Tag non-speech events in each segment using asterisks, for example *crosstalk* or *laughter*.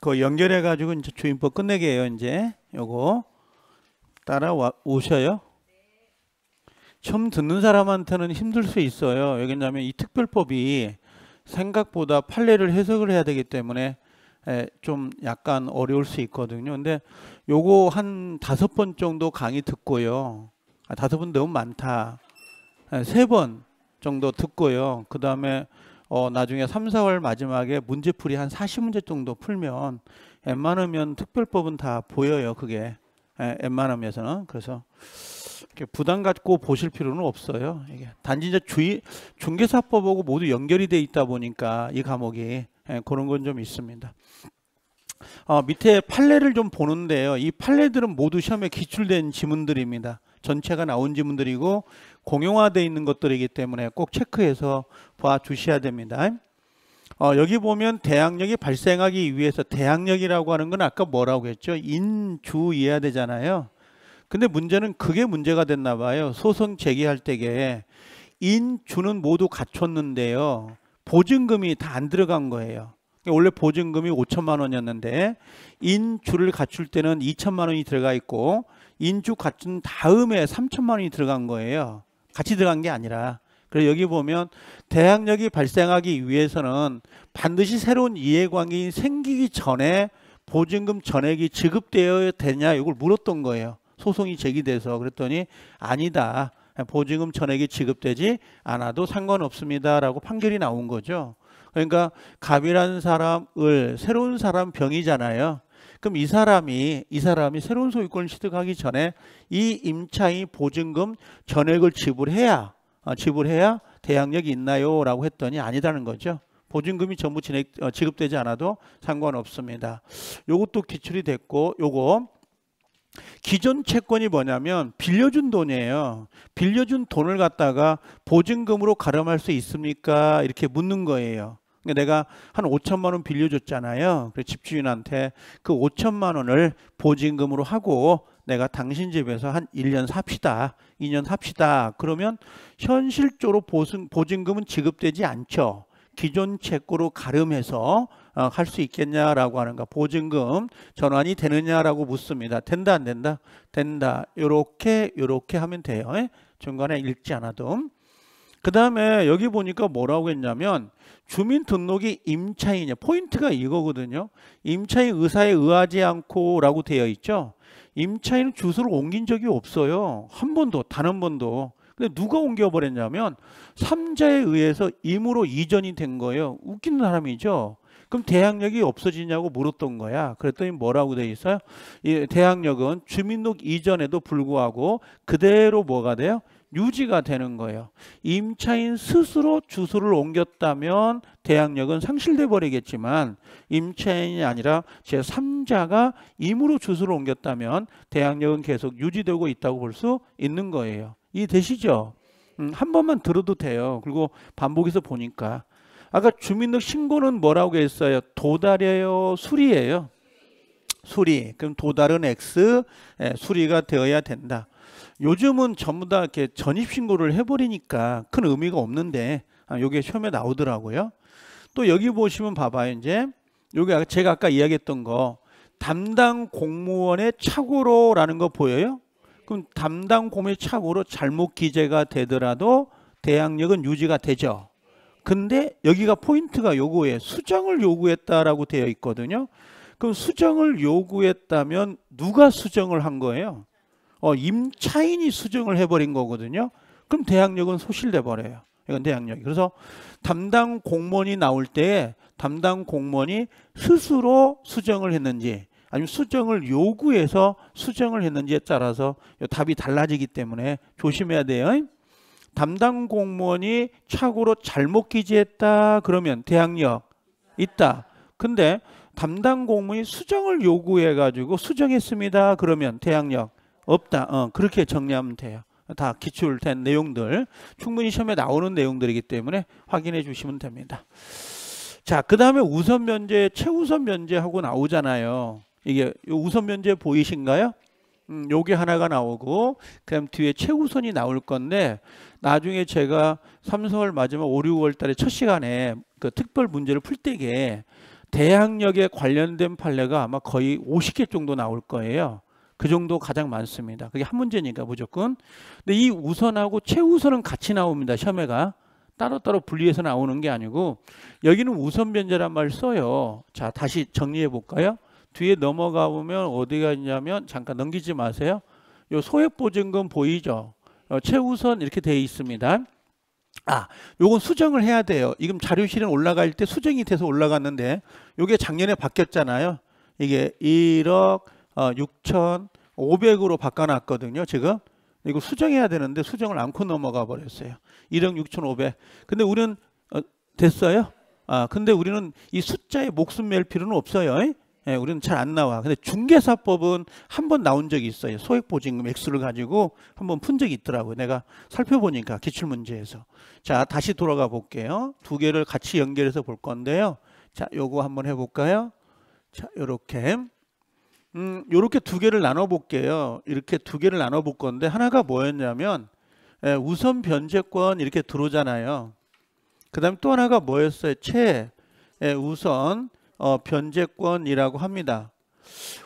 그 연결해 가지고 이제 주인법끝내게요 이제 요거 따라와 오셔요 처음 듣는 사람한테는 힘들 수 있어요 왜냐하면 이 특별법이 생각보다 판례를 해석을 해야 되기 때문에 좀 약간 어려울 수 있거든요 근데 요거 한 다섯 번 정도 강의 듣고요 아, 다섯 번 너무 많다 세 번 정도 듣고요 그 다음에 어, 나중에 3, 4월 마지막에 문제풀이 한 40문제 정도 풀면 웬만하면 특별법은 다 보여요. 그게 예, 웬만하면서는 그래서 부담 갖고 보실 필요는 없어요. 이게 단지 이제 주의 중개사법하고 모두 연결이 돼 있다 보니까 이 과목이 예, 그런 건 좀 있습니다. 어, 밑에 판례를 좀 보는데요. 이 판례들은 모두 시험에 기출된 지문들입니다. 전체가 나온 지문들이고 공용화되어 있는 것들이기 때문에 꼭 체크해서 봐주셔야 됩니다. 어, 여기 보면 대항력이 발생하기 위해서 대항력이라고 하는 건 아까 뭐라고 했죠? 인주이해야 되잖아요. 근데 문제는 그게 문제가 됐나 봐요. 소송 제기할 때에 인주는 모두 갖췄는데요. 보증금이 다 안 들어간 거예요. 원래 보증금이 5천만 원이었는데 인주를 갖출 때는 2천만 원이 들어가 있고 인주 갖춘 다음에 3천만 원이 들어간 거예요. 같이 들어간 게 아니라 그래서 여기 보면 대항력이 발생하기 위해서는 반드시 새로운 이해관계인 생기기 전에 보증금 전액이 지급되어야 되냐 이걸 물었던 거예요. 소송이 제기돼서 그랬더니 아니다. 보증금 전액이 지급되지 않아도 상관없습니다라고 판결이 나온 거죠. 그러니까 갑이라는 사람을 새로운 사람 병이잖아요. 그럼 이 사람이 이 사람이 새로운 소유권을 취득하기 전에 이 임차인 보증금 전액을 지불해야 아, 지불해야 대항력이 있나요라고 했더니 아니다는 거죠. 보증금이 전부 진액, 어, 지급되지 않아도 상관없습니다. 요것도 기출이 됐고 요거 기존 채권이 뭐냐면 빌려준 돈이에요. 빌려준 돈을 갖다가 보증금으로 가름할 수 있습니까? 이렇게 묻는 거예요. 그러니까 내가 한 5천만 원 빌려줬잖아요. 그래서 집주인한테 그 5천만 원을 보증금으로 하고 내가 당신 집에서 한 1년 삽시다. 2년 삽시다. 그러면 현실적으로 보증, 보증금은 지급되지 않죠. 기존 채권으로 가름해서 어, 할수 있겠냐라고 하는가 보증금 전환이 되느냐라고 묻습니다. 된다 안 된다? 된다. 요렇게 요렇게 하면 돼요. 예? 중간에 읽지 않아도. 그 다음에 여기 보니까 뭐라고 했냐면 주민등록이 임차인이냐 포인트가 이거거든요. 임차인 의사에 의하지 않고 라고 되어 있죠. 임차인은 주소를 옮긴 적이 없어요. 한 번도 단 한 번도. 근데 누가 옮겨버렸냐면 삼자에 의해서 임으로 이전이 된 거예요. 웃긴 사람이죠. 그럼 대항력이 없어지냐고 물었던 거야. 그랬더니 뭐라고 돼 있어요? 이 대항력은 주민록 이전에도 불구하고 그대로 뭐가 돼요? 유지가 되는 거예요. 임차인 스스로 주소를 옮겼다면 대항력은 상실돼 버리겠지만 임차인이 아니라 제3자가 임으로 주소를 옮겼다면 대항력은 계속 유지되고 있다고 볼 수 있는 거예요. 이해되시죠? 음, 한 번만 들어도 돼요. 그리고 반복해서 보니까 아까 주민등 신고는 뭐라고 했어요? 도달이에요? 수리예요? 수리. 그럼 도달은 X, 예, 수리가 되어야 된다. 요즘은 전부 다 이렇게 전입신고를 해버리니까 큰 의미가 없는데 아, 요게 처음에 나오더라고요. 또 여기 보시면 봐봐요. 이제 여기 제가 아까 이야기했던 거 담당 공무원의 착오로라는 거 보여요? 그럼 담당 공무원의 착오로 잘못 기재가 되더라도 대항력은 유지가 되죠. 근데 여기가 포인트가 요거에 수정을 요구했다라고 되어 있거든요. 그럼 수정을 요구했다면 누가 수정을 한 거예요? 어, 임차인이 수정을 해버린 거거든요. 그럼 대항력은 소실돼 버려요. 이건 대항력이. 그래서 담당 공무원이 나올 때 담당 공무원이 스스로 수정을 했는지 아니면 수정을 요구해서 수정을 했는지에 따라서 답이 달라지기 때문에 조심해야 돼요. 담당 공무원이 착오로 잘못 기재했다 그러면 대항력 있다. 근데 담당 공무원이 수정을 요구해 가지고 수정했습니다. 그러면 대항력 없다. 어, 그렇게 정리하면 돼요. 다 기출된 내용들 충분히 시험에 나오는 내용들이기 때문에 확인해 주시면 됩니다. 자, 그 다음에 우선 면제, 최우선 면제하고 나오잖아요. 이게 우선 면제 보이신가요? 음, 요게 하나가 나오고 그럼 뒤에 최우선이 나올 건데 나중에 제가 3, 4월 마지막 5, 6월 달에 첫 시간에 그 특별 문제를 풀때에 대항력에 관련된 판례가 아마 거의 50개 정도 나올 거예요. 그 정도 가장 많습니다. 그게 한 문제니까 무조건. 근데 이 우선하고 최우선은 같이 나옵니다. 시험메가 따로따로 분리해서 나오는 게 아니고 여기는 우선 변제란 말 써요. 자 다시 정리해 볼까요? 뒤에 넘어가 보면 어디가 있냐면 잠깐 넘기지 마세요. 요 소액 보증금 보이죠? 어, 최우선 이렇게 돼 있습니다. 아, 요건 수정을 해야 돼요. 지금 자료 실에 올라갈 때 수정이 돼서 올라갔는데 요게 작년에 바뀌었잖아요. 이게 1억 6,500으로 어, 바꿔놨거든요. 지금 이거 수정해야 되는데 수정을 안고 넘어가 버렸어요. 1억 6,500. 근데 우리는 어, 됐어요. 아 근데 우리는 이 숫자에 목숨 맬 필요는 없어요. 예, 우리는 잘 안 나와. 근데 중개사법은 한 번 나온 적이 있어요. 소액보증금 액수를 가지고 한번 푼 적이 있더라고요. 내가 살펴보니까 기출문제에서. 자, 다시 돌아가 볼게요. 두 개를 같이 연결해서 볼 건데요. 자, 요거 한번 해볼까요? 자, 요렇게. 음, 요렇게 두 개를 나눠 볼게요. 이렇게 두 개를 나눠 볼 건데 하나가 뭐였냐면 예, 우선 변제권 이렇게 들어오잖아요. 그다음에 또 하나가 뭐였어요? 최 예, 우선 어, 변제권이라고 합니다.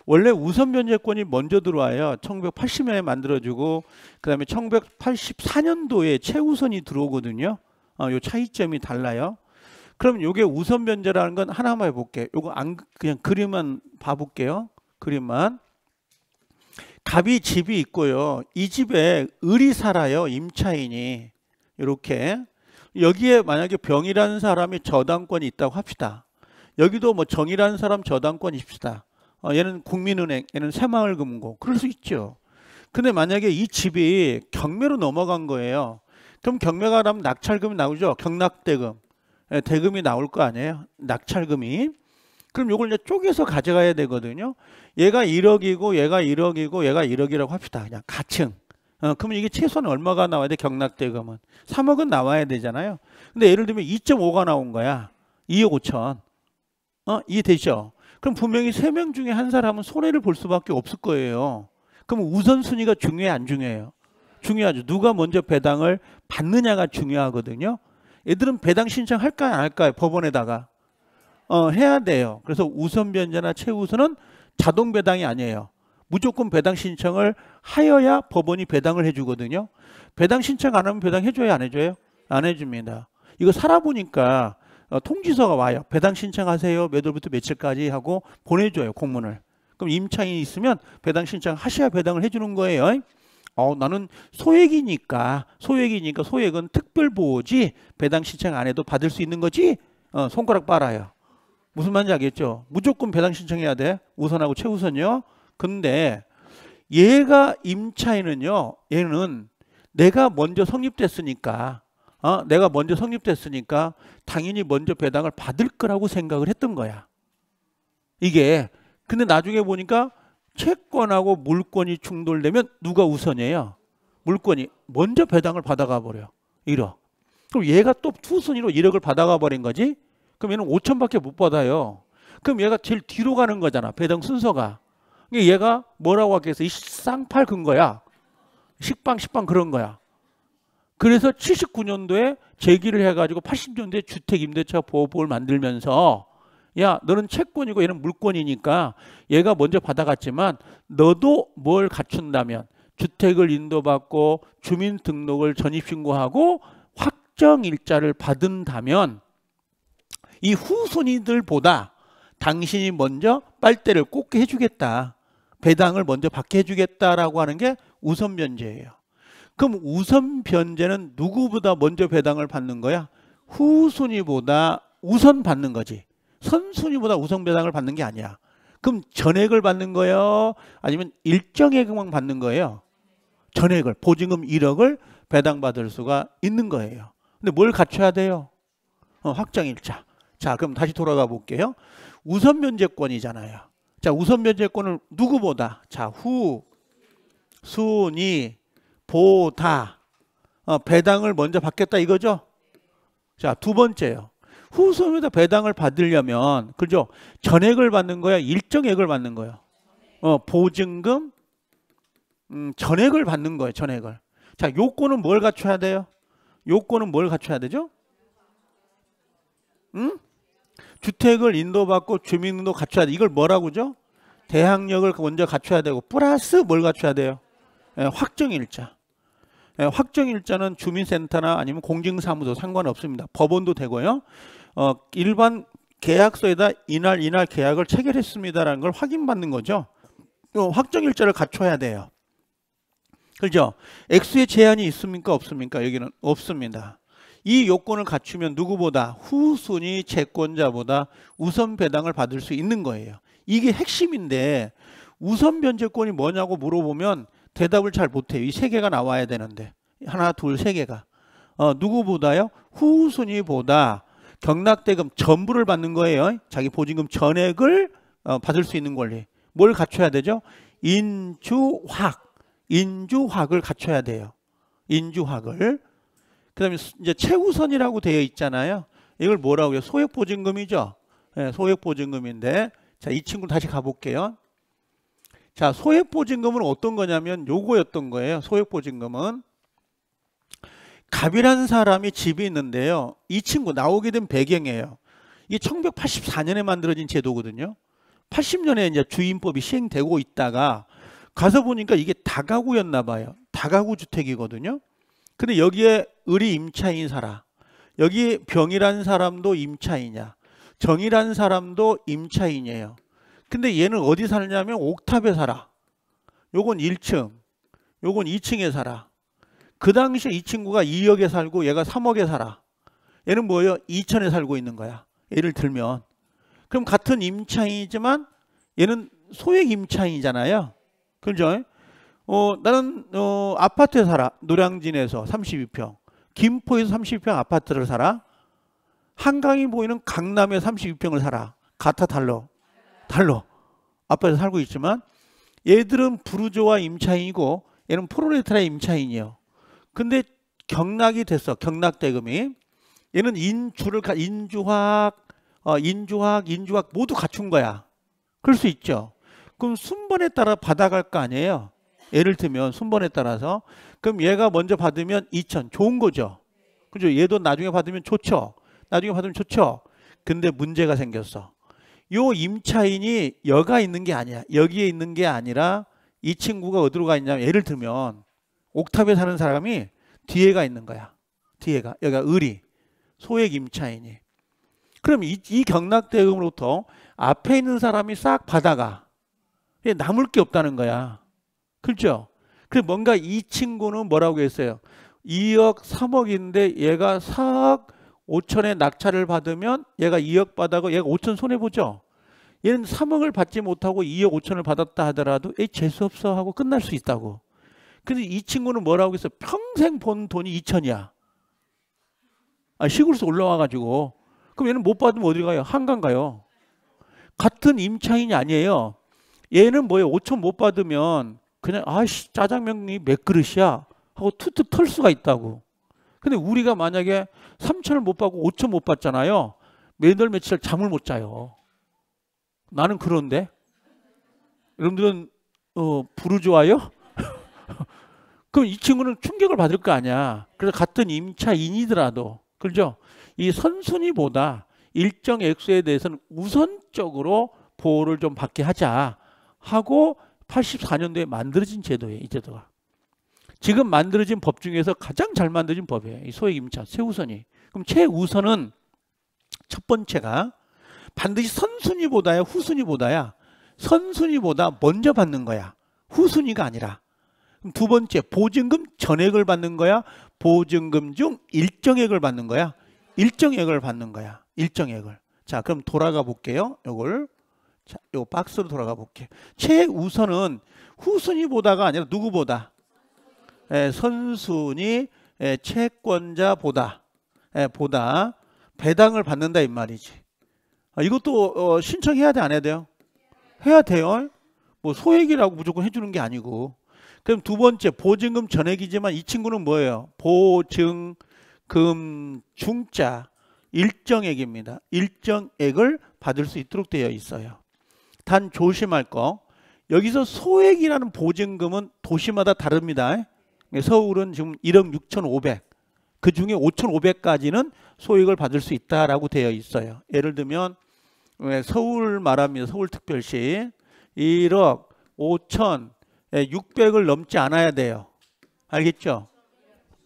원래 우선 변제권이 먼저 들어와요. 1980년에 만들어지고 그다음에 1984년도에 최우선이 들어오거든요. 어, 요 차이점이 달라요. 그럼 요게 우선 변제라는 건 하나만 해볼게. 요거 안 그냥 그림만 봐볼게요. 그림만 갑이 집이 있고요. 이 집에 을이 살아요. 임차인이 이렇게 여기에 만약에 병이라는 사람이 저당권이 있다고 합시다. 여기도 뭐 정이라는 사람 저당권이 있습다 어, 얘는 국민은행, 얘는 새마을금고 그럴 수 있죠. 근데 만약에 이 집이 경매로 넘어간 거예요. 그럼 경매가 나면 낙찰금이 나오죠. 경락대금. 예, 대금이 나올 거 아니에요. 낙찰금이. 그럼 요걸 이제 쪼개서 가져가야 되거든요. 얘가 1억이고 얘가 1억이고 얘가 1억이라고 합시다. 그냥 가층. 어, 그러면 이게 최소한 얼마가 나와야 돼? 경락대금은 3억은 나와야 되잖아요. 근데 예를 들면 2.5가 나온 거야. 2억 5천. 어, 이해되죠? 그럼 분명히 3명 중에 한 사람은 손해를 볼 수밖에 없을 거예요. 그럼 우선순위가 중요해 안 중요해요? 중요하죠. 누가 먼저 배당을 받느냐가 중요하거든요. 애들은 배당 신청할까요? 안 할까요? 법원에다가. 어, 해야 돼요. 그래서 우선 변제나 최우선은 자동 배당이 아니에요. 무조건 배당 신청을 하여야 법원이 배당을 해주거든요. 배당 신청 안 하면 배당 해줘요? 안 해줘요? 안 해줍니다. 이거 살아보니까 어, 통지서가 와요. 배당 신청하세요. 몇 월부터 며칠까지 하고 보내줘요. 공문을. 그럼 임차인이 있으면 배당 신청하셔야 배당을 해주는 거예요. 어, 나는 소액이니까 소액이니까 소액은 특별 보호지 배당 신청 안 해도 받을 수 있는 거지. 어, 손가락 빨아요. 무슨 말인지 알겠죠? 무조건 배당 신청해야 돼. 우선하고 최우선이요. 근데 얘가 임차인은요. 얘는 내가 먼저 성립됐으니까 어? 내가 먼저 성립됐으니까 당연히 먼저 배당을 받을 거라고 생각을 했던 거야. 이게 근데 나중에 보니까 채권하고 물권이 충돌되면 누가 우선이에요? 물권이 먼저 배당을 받아가 버려. 이러. 그럼 얘가 또 투순위로 1억을 받아가 버린 거지. 그럼 얘는 5천밖에 못 받아요. 그럼 얘가 제일 뒤로 가는 거잖아. 배당 순서가. 그러니까 얘가 뭐라고 하겠어? 이 쌍팔 근거야. 식빵 식빵 그런 거야. 그래서 79년도에 제기를 해가지고 8 0년도에 주택임대차 보호법을 만들면서 야 너는 채권이고 얘는 물권이니까 얘가 먼저 받아갔지만 너도 뭘 갖춘다면 주택을 인도받고 주민등록을 전입신고하고 확정일자를 받은다면 이 후손이들보다 당신이 먼저 빨대를 꽂게 해주겠다. 배당을 먼저 받게 해주겠다라고 하는 게 우선 변제예요. 그럼 우선 변제는 누구보다 먼저 배당을 받는 거야? 후순위보다 우선 받는 거지. 선순위보다 우선 배당을 받는 게 아니야. 그럼 전액을 받는 거예요? 아니면 일정액만 받는 거예요? 전액을, 보증금 1억을 배당받을 수가 있는 거예요. 근데 뭘 갖춰야 돼요? 어, 확정일자. 자, 그럼 다시 돌아가 볼게요. 우선 면제권이잖아요. 자, 우선 면제권을 누구보다 자, 후 순위 보다 어, 배당을 먼저 받겠다 이거죠? 자, 두 번째요. 후순위다 배당을 받으려면 그죠? 전액을 받는 거야, 일정액을 받는 거예 어, 보증금 음, 전액을 받는 거예요, 전액을. 자, 요건은 뭘 갖춰야 돼요? 요건은 뭘 갖춰야 되죠? 응? 주택을 인도받고 주민등록 갖춰야 돼. 이걸 뭐라고죠? 대항력을 먼저 갖춰야 되고 플러스 뭘 갖춰야 돼요? 예, 확정일자. 예, 확정일자는 주민센터나 아니면 공증사무소 상관없습니다. 법원도 되고요. 어, 일반 계약서에다 이날 이날 계약을 체결했습니다라는 걸 확인받는 거죠. 어, 확정일자를 갖춰야 돼요. 그죠? X의 제한이 있습니까? 없습니까? 여기는 없습니다. 이 요건을 갖추면 누구보다 후순위 채권자보다 우선 배당을 받을 수 있는 거예요. 이게 핵심인데 우선 변제권이 뭐냐고 물어보면 대답을 잘 못해요. 이 세 개가 나와야 되는데 하나 둘세 개가 어, 누구보다요 후순위보다 경락대금 전부를 받는 거예요. 자기 보증금 전액을 어, 받을 수 있는 권리. 뭘 갖춰야 되죠? 인주확, 인주확을 갖춰야 돼요. 인주확을. 그다음에 이제 최우선이라고 되어 있잖아요. 이걸 뭐라고 해요? 소액 보증금이죠. 네, 예, 소액 보증금인데 자, 이 친구 다시 가 볼게요. 자, 소액 보증금은 어떤 거냐면 요거였던 거예요. 소액 보증금은 갑이라는 사람이 집이 있는데요. 이 친구 나오게 된 배경이에요. 이게 1984년에 만들어진 제도거든요. 80년에 이제 주임법이 시행되고 있다가 가서 보니까 이게 다가구였나 봐요. 다가구 주택이거든요. 근데 여기에 을이 임차인 사라. 여기 병이란 사람도 임차이냐. 인 정이란 사람도 임차인이에요. 근데 얘는 어디 살냐면 옥탑에 살아. 요건 1층. 요건 2층에 살아. 그 당시에 이 친구가 2억에 살고 얘가 3억에 살아. 얘는 뭐예요? 2천에 살고 있는 거야. 예를 들면. 그럼 같은 임차인이지만 얘는 소액 임차인이잖아요. 그죠? 어, 나는 어, 아파트에 살아. 노량진에서 32평. 김포에서 30평 아파트를 사라? 한강이 보이는 강남에 32평을 사라. 같아 달러. 달러. 아파트 살고 있지만 얘들은 부르조와 임차인이고 얘는 프로레타라 임차인이요. 근데 경락이 됐어. 경락대금이. 얘는 인주를 가 인주학 어, 인주학 인주학 모두 갖춘 거야. 그럴 수 있죠. 그럼 순번에 따라 받아갈 거 아니에요. 예를 들면 순번에 따라서 그럼 얘가 먼저 받으면 2천 좋은 거죠. 그죠? 얘도 나중에 받으면 좋죠. 나중에 받으면 좋죠. 근데 문제가 생겼어. 요 임차인이 여가 있는 게 아니야. 여기에 있는 게 아니라 이 친구가 어디로 가 있냐면 예를 들면 옥탑에 사는 사람이 뒤에가 있는 거야. 뒤에가 여기가 을이 소액 임차인이. 그럼 이, 이 경락대금으로부터 앞에 있는 사람이 싹 받아가 남을 게 없다는 거야. 그렇죠? 그 뭔가 이 친구는 뭐라고 했어요? 2억 3억인데 얘가 4억 5천에 낙찰을 받으면 얘가 2억 받아고 얘가 5천 손해 보죠. 얘는 3억을 받지 못하고 2억 5천을 받았다 하더라도 에 재수 없어 하고 끝날 수 있다고. 근데 이 친구는 뭐라고 했어? 평생 본 돈이 2천이야. 아, 시골에서 올라와 가지고 그럼 얘는 못 받으면 어디 가요? 한강 가요. 같은 임차인이 아니에요. 얘는 뭐예요? 5천 못 받으면 그냥 아씨 짜장면이 몇 그릇이야 하고 툭툭 털 수가 있다고. 근데 우리가 만약에 3천을 못 받고 5천 못 받잖아요. 매달 며칠 잠을 못 자요. 나는 그런데 여러분들은 어, 부르주아요? *laughs* 그럼 이 친구는 충격을 받을 거 아니야. 그래서 같은 임차인이더라도 그죠? 이 선순위보다 일정 액수에 대해서는 우선적으로 보호를 좀 받게 하자 하고 84년도에 만들어진 제도예요. 이 제도가. 지금 만들어진 법 중에서 가장 잘 만들어진 법이에요. 이 소액 임차 최우선이. 그럼 최우선은 첫 번째가 반드시 선순위보다야 후순위보다야 선순위보다 먼저 받는 거야. 후순위가 아니라. 그럼 두 번째 보증금 전액을 받는 거야. 보증금 중 일정액을 받는 거야. 일정액을 받는 거야. 일정액을. 자, 그럼 돌아가 볼게요. 요걸 자, 요 박스로 돌아가 볼게요. 최우선은 후순위 보다가 아니라 누구보다 에, 예, 선순위 에, 예, 채권자보다 에, 예, 보다 배당을 받는다 이 말이지. 아, 이것도 어, 신청해야 돼 안 해야 돼요? 해야 돼요. 뭐 소액이라고 무조건 해주는 게 아니고. 그럼 두 번째 보증금 전액이지만 이 친구는 뭐예요? 보증금 중자 일정액입니다. 일정액을 받을 수 있도록 되어 있어요. 단 조심할 거 여기서 소액이라는 보증금은 도시마다 다릅니다. 서울은 지금 1억 6,500. 그 중에 5,500까지는 소액을 받을 수 있다라고 되어 있어요. 예를 들면 서울 말합니다. 서울특별시 1억 5천 600을 예, 넘지 않아야 돼요. 알겠죠?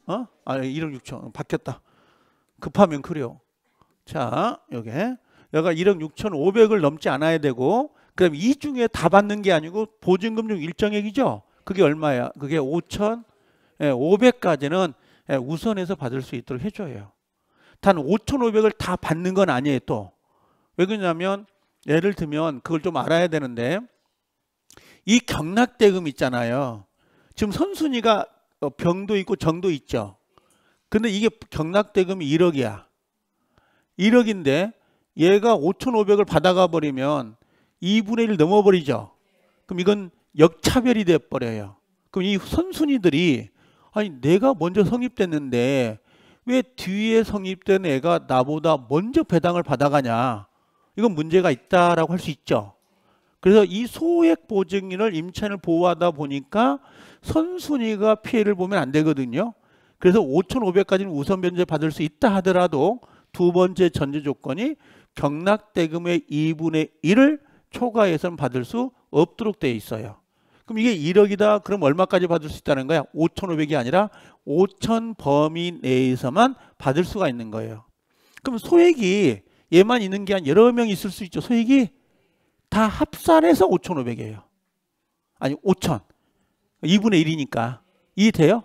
어? 아, 1억 6천 바뀌었다. 급하면 그래요. 자, 여기 여가 1억 6천 5백을 넘지 않아야 되고 그럼 이 중에 다 받는 게 아니고 보증금 중 일정액이죠. 그게 얼마야? 그게 5천 500까지는 예, 예, 우선해서 받을 수 있도록 해줘요. 단 5,500을 다 받는 건 아니에요. 또왜 그러냐면 예를 들면 그걸 좀 알아야 되는데 이 경락대금 있잖아요. 지금 선순위가 어, 병도 있고 정도 있죠. 근데 이게 경락대금이 1억이야. 1억인데 얘가 5,500을 받아가 버리면 2분의 1 넘어버리죠. 그럼 이건 역차별이 돼버려요. 그럼 이선순위들이 아니 내가 먼저 성립됐는데 왜 뒤에 성립된 애가 나보다 먼저 배당을 받아가냐. 이건 문제가 있다라고 할 수 있죠. 그래서 이 소액 보증인을 임차인을 보호하다 보니까 선순위가 피해를 보면 안 되거든요. 그래서 5,500까지는 우선 변제 받을 수 있다 하더라도 두 번째 전제 조건이 경락대금의 2분의 1을 초과 예산 받을 수 없도록 돼 있어요. 그럼 이게 1억이다. 그럼 얼마까지 받을 수 있다는 거야? 5,500이 아니라 5,000 범위 내에서만 받을 수가 있는 거예요. 그럼 소액이 얘만 있는 게 한 여러 명 있을 수 있죠. 소액이 다 합산해서 5,500이에요. 아니 5,000. 2분의 1이니까. 이해돼요?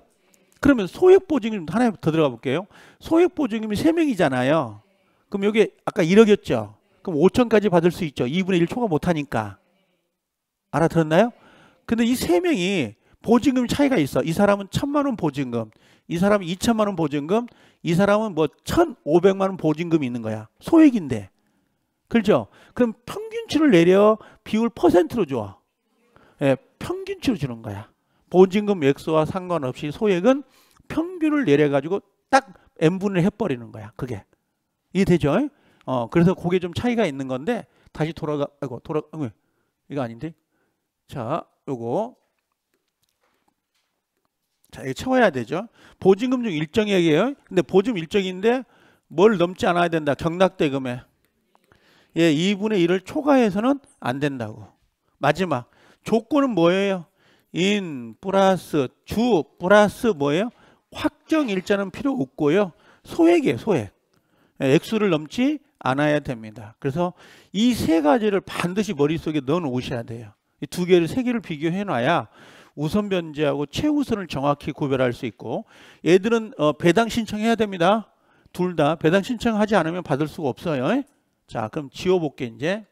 그러면 소액 보증금 하나 더 들어가 볼게요. 소액 보증금이 3명이잖아요. 그럼 여기 아까 1억이었죠. 그럼 5천까지 받을 수 있죠. 2분의 1초과 못하니까. 알아들었나요? 근데 이 세 명이 보증금 차이가 있어. 이 사람은 천만 원 보증금, 이 사람은 이천만 원 보증금, 이 사람은 뭐 천오백만 원 보증금이 있는 거야. 소액인데. 그렇죠? 그럼 평균치를 내려 비율 퍼센트로 줘. 예, 평균치로 주는 거야. 보증금 액수와 상관없이 소액은 평균을 내려 가지고 딱 n분을 해 버리는 거야. 그게. 이해되죠? 어, 그래서 그게 좀 차이가 있는 건데 다시 돌아가 아이고 돌아 아, 이거 아닌데 자 요거 자 이거 채워야 되죠 보증금 중 일정액이에요 근데 보증 일정인데 뭘 넘지 않아야 된다 경락대금에 예 2분의 1을 초과해서는 안 된다고 마지막 조건은 뭐예요 인 플러스 주 플러스 뭐예요 확정 일자는 필요 없고요 소액이에요 소액 예, 액수를 넘지 않아야 됩니다. 그래서 이 세 가지를 반드시 머릿속에 넣어 놓으셔야 돼요. 이 두 개를 세 개를 비교해 놔야 우선 변제하고 최우선을 정확히 구별할 수 있고 얘들은 어, 배당 신청해야 됩니다. 둘 다 배당 신청하지 않으면 받을 수가 없어요. 자, 그럼 지워 볼게 이제.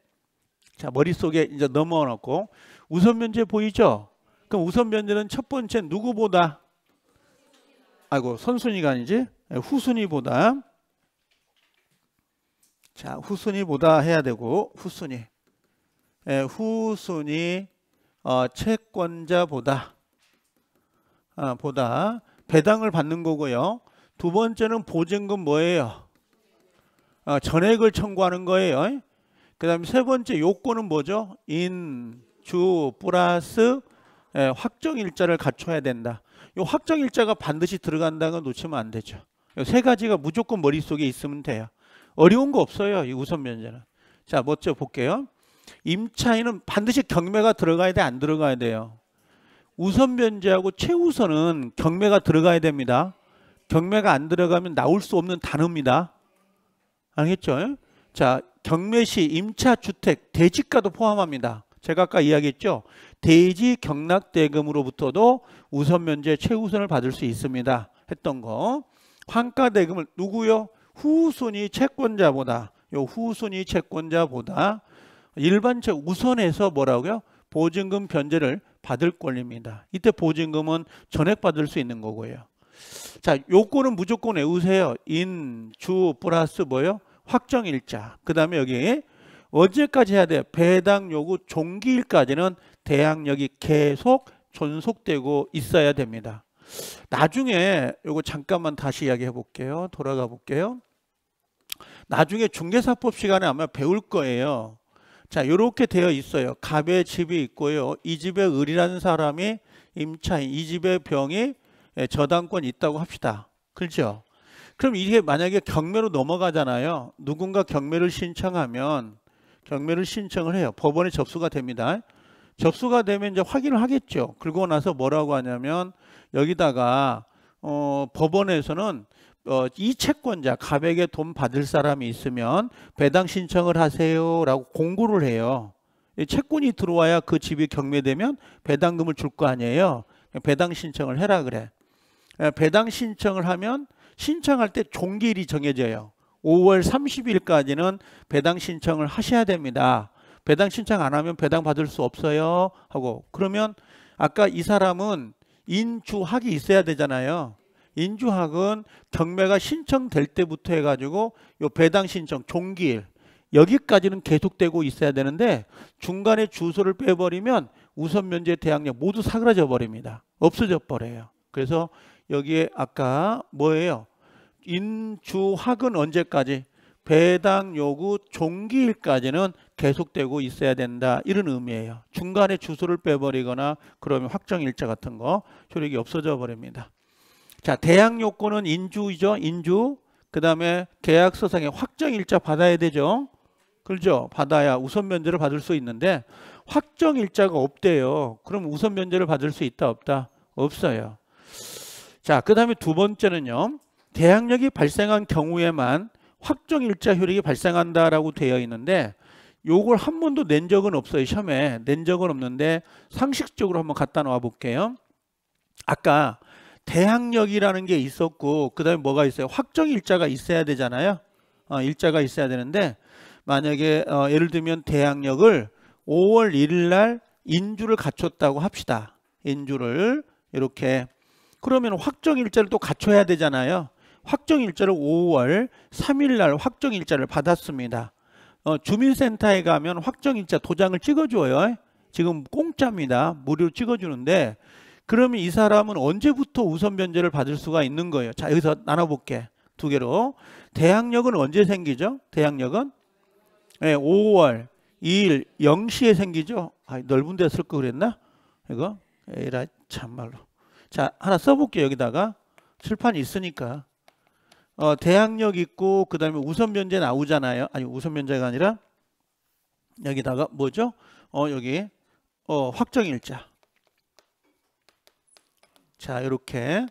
자, 머릿속에 이제 넘어 놓고 우선 변제 보이죠? 그럼 우선 변제는 첫 번째 누구보다 아이고, 선순위가 아니지? 네, 후순위보다 자, 후순위보다 해야 되고 후순위. 예, 후순위 어, 채권자보다 아, 보다 배당을 받는 거고요. 두 번째는 보증금 뭐예요? 아, 전액을 청구하는 거예요. 그 다음에 세 번째 요건은 뭐죠? 인, 주, 플러스 예, 확정일자를 갖춰야 된다. 요 확정일자가 반드시 들어간다는 건 놓치면 안 되죠. 세 가지가 무조건 머릿속에 있으면 돼요. 어려운 거 없어요. 이 우선 면제는. 자, 먼저 뭐 볼게요. 임차인은 반드시 경매가 들어가야 돼, 안 들어가야 돼요. 우선 면제하고 최우선은 경매가 들어가야 됩니다. 경매가 안 들어가면 나올 수 없는 단어입니다. 알겠죠? 자, 경매시 임차주택 대지가도 포함합니다. 제가 아까 이야기했죠. 대지 경락 대금으로부터도 우선 면제 최우선을 받을 수 있습니다. 했던 거. 환가 대금을 누구요? 후순위 채권자보다 요 후순위 채권자보다 일반채 우선해서 뭐라고요? 보증금 변제를 받을 권리입니다. 이때 보증금은 전액 받을 수 있는 거고요. 자, 요거는 무조건 외우세요. 인, 주, 플러스 뭐요? 확정일자. 그 다음에 여기 언제까지 해야 돼? 배당 요구 종기일까지는 대항력이 계속 존속되고 있어야 됩니다. 나중에 요거 잠깐만 다시 이야기해 볼게요. 돌아가 볼게요. 나중에 중개사법 시간에 아마 배울 거예요. 자, 요렇게 되어 있어요. 갑의 집이 있고요. 이 집의 을이라는 사람이 임차인, 이 집의 병이 예, 저당권 있다고 합시다. 그렇죠? 그럼 이게 만약에 경매로 넘어가잖아요. 누군가 경매를 신청하면 경매를 신청을 해요. 법원에 접수가 됩니다. 접수가 되면 이제 확인을 하겠죠. 그러고 나서 뭐라고 하냐면 여기다가 어, 법원에서는 어, 이 채권자 갑에게 돈 받을 사람이 있으면 배당 신청을 하세요라고 공고를 해요. 채권이 들어와야 그 집이 경매되면 배당금을 줄 거 아니에요. 배당 신청을 해라 그래. 예, 배당 신청을 하면 신청할 때 종기일이 정해져요. 5월 30일까지는 배당 신청을 하셔야 됩니다. 배당 신청 안 하면 배당 받을 수 없어요. 하고 그러면 아까 이 사람은 인주학이 있어야 되잖아요. 인주학은 경매가 신청될 때부터 해가지고 요 배당 신청 종기일 여기까지는 계속되고 있어야 되는데 중간에 주소를 빼버리면 우선 면제 대항력 모두 사그라져 버립니다. 없어져 버려요. 그래서 여기에 아까 뭐예요? 인주학은 언제까지? 배당 요구 종기일까지는 계속되고 있어야 된다 이런 의미예요. 중간에 주소를 빼버리거나 그러면 확정일자 같은 거 효력이 없어져 버립니다. 자 대항 요건은 인주이죠. 인주 그 다음에 계약서상에 확정일자 받아야 되죠. 그렇죠. 받아야 우선 면제를 받을 수 있는데 확정일자가 없대요. 그럼 우선 면제를 받을 수 있다 없다? 없어요. 자그 다음에 두 번째는요. 대항력이 발생한 경우에만 확정 일자 효력이 발생한다라고 되어 있는데 요걸 한 번도 낸 적은 없어요. 시험에 낸 적은 없는데 상식적으로 한번 갖다 놓아 볼게요. 아까 대항력이라는 게 있었고 그다음에 뭐가 있어요? 확정 일자가 있어야 되잖아요. 어, 일자가 있어야 되는데 만약에 어, 예를 들면 대항력을 5월 1일 날 인주를 갖췄다고 합시다. 인주를 이렇게 그러면 확정 일자를 또 갖춰야 되잖아요. 확정 일자를 5월 3일 날 확정 일자를 받았습니다. 어, 주민센터에 가면 확정 일자 도장을 찍어줘요. 지금 공짜입니다. 무료로 찍어주는데 그러면 이 사람은 언제부터 우선 변제를 받을 수가 있는 거예요. 자 여기서 나눠볼게 두 개로 대항력은 언제 생기죠? 대항력은 네, 예, 5월 2일 0시에 생기죠. 아, 넓은 데쓸 거 그랬나? 이거 에라 참말로. 자 하나 써볼게요 여기다가 출판이 있으니까 어, 대항력 있고 그다음에 우선 면제 나오잖아요. 아니 우선 면제가 아니라 여기다가 뭐죠? 어 여기 어, 확정 일자. 자 이렇게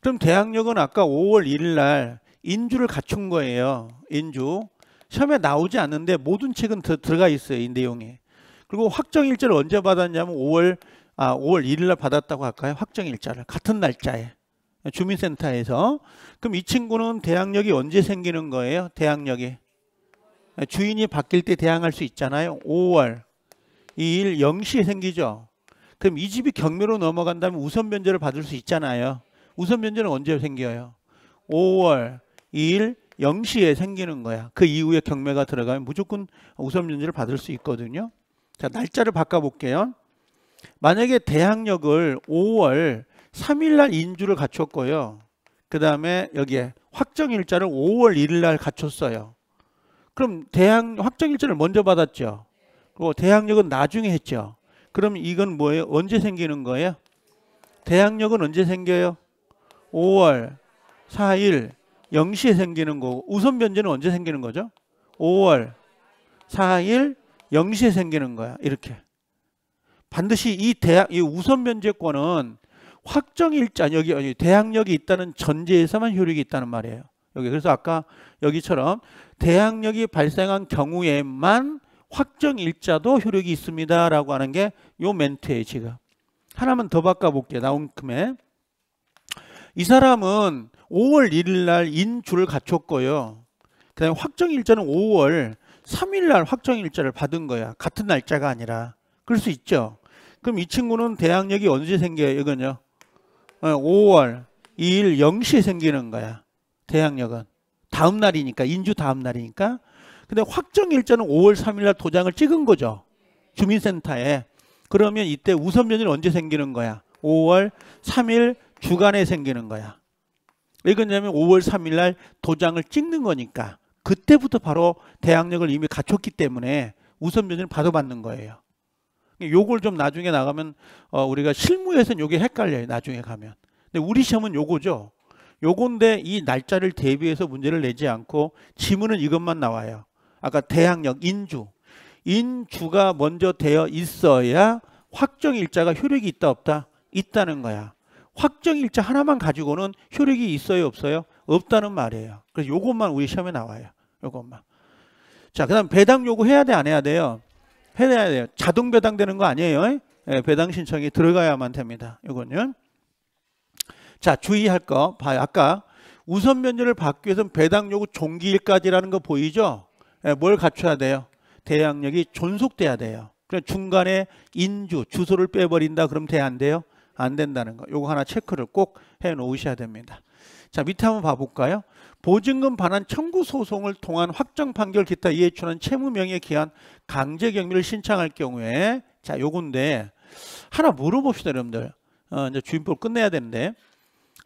그럼 대항력은 아까 5월 1일 날 인주를 갖춘 거예요. 인주 시험에 나오지 않는데 모든 책은 더, 들어가 있어요. 이 내용에. 그리고 확정 일자를 언제 받았냐면 5월 아 5월 1일 날 받았다고 할까요? 확정 일자를 같은 날짜에. 주민센터에서 그럼 이 친구는 대항력이 언제 생기는 거예요? 대항력이 주인이 바뀔 때 대항할 수 있잖아요. 5월 2일 0시에 생기죠. 그럼 이 집이 경매로 넘어간다면 우선 변제를 받을 수 있잖아요. 우선 변제는 언제 생겨요? 5월 2일 0시에 생기는 거야. 그 이후에 경매가 들어가면 무조건 우선 변제를 받을 수 있거든요. 자, 날짜를 바꿔 볼게요. 만약에 대항력을 5월 3일날 인주를 갖췄고요. 그 다음에 여기에 확정일자를 5월 1일날 갖췄어요. 그럼 대항 확정일자를 먼저 받았죠. 그리고 대항력은 나중에 했죠. 그럼 이건 뭐예요? 언제 생기는 거예요? 대항력은 언제 생겨요? 5월 4일 0시에 생기는 거고 우선 변제는 언제 생기는 거죠? 5월 4일 0시에 생기는 거야. 이렇게. 반드시 이 대학 이 우선 변제권은 확정일자 여이 아니 대항력이 있다는 전제에서만 효력이 있다는 말이에요. 여기 그래서 아까 여기처럼 대항력이 발생한 경우에만 확정일자도 효력이 있습니다라고 하는 게 요멘트에요 지금. 하나만 더 바꿔볼게요. 나온 금에. 이 사람은 5월 1일 날 인주를 갖췄고요. 그 다음에 확정일자는 5월 3일 날 확정일자를 받은 거야. 같은 날짜가 아니라. 그럴 수 있죠. 그럼 이 친구는 대항력이 언제 생겨요? 이거요. 5월 어, 2일 0시에 생기는 거야. 대항력은. 다음 날이니까 인주 다음 날이니까. 근데 확정 일자는 5월 3일 날 도장을 찍은 거죠. 주민센터에. 그러면 이때 우선 면허는 언제 생기는 거야? 5월 3일 주간에 생기는 거야. 왜 그러냐면 5월 3일 날 도장을 찍는 거니까 그때부터 바로 대항력을 이미 갖췄기 때문에 우선 면허를 바로 받는 거예요. 그러니까 요걸 좀 나중에 나가면 어, 우리가 실무에서는 요게 헷갈려요. 나중에 가면. 근데 우리 시험은 요거죠. 요건데 이 날짜를 대비해서 문제를 내지 않고 지문은 이것만 나와요. 아까 대항력 인주. 인주가 먼저 되어 있어야 확정 일자가 효력이 있다 없다? 있다는 거야. 확정 일자 하나만 가지고는 효력이 있어요 없어요? 없다는 말이에요. 그래서 요것만 우리 시험에 나와요. 요것만. 자, 그다음 배당 요구 해야 돼 안 해야 돼요? 해내야 돼요. 자동 배당되는 거 아니에요. 예, 배당 신청이 들어가야만 됩니다. 이거는. 자, 주의할 거 봐요. 아까 우선 면제를 받기 위해서는 배당 요구 종기일까지라는 거 보이죠? 예, 뭘 갖춰야 돼요? 대항력이 존속돼야 돼요. 그냥 중간에 인주, 주소를 빼버린다 그럼 돼안 돼요? 안 된다는 거. 요거 하나 체크를 꼭 해 놓으셔야 됩니다. 자, 밑에 한번 봐 볼까요? 보증금 반환 청구 소송을 통한 확정 판결 기타 이에 준한 채무 명에 기한 강제 경비를 신청할 경우에 자 요건데 하나 물어봅시다 여러분들 어, 이제 주임법 끝내야 되는데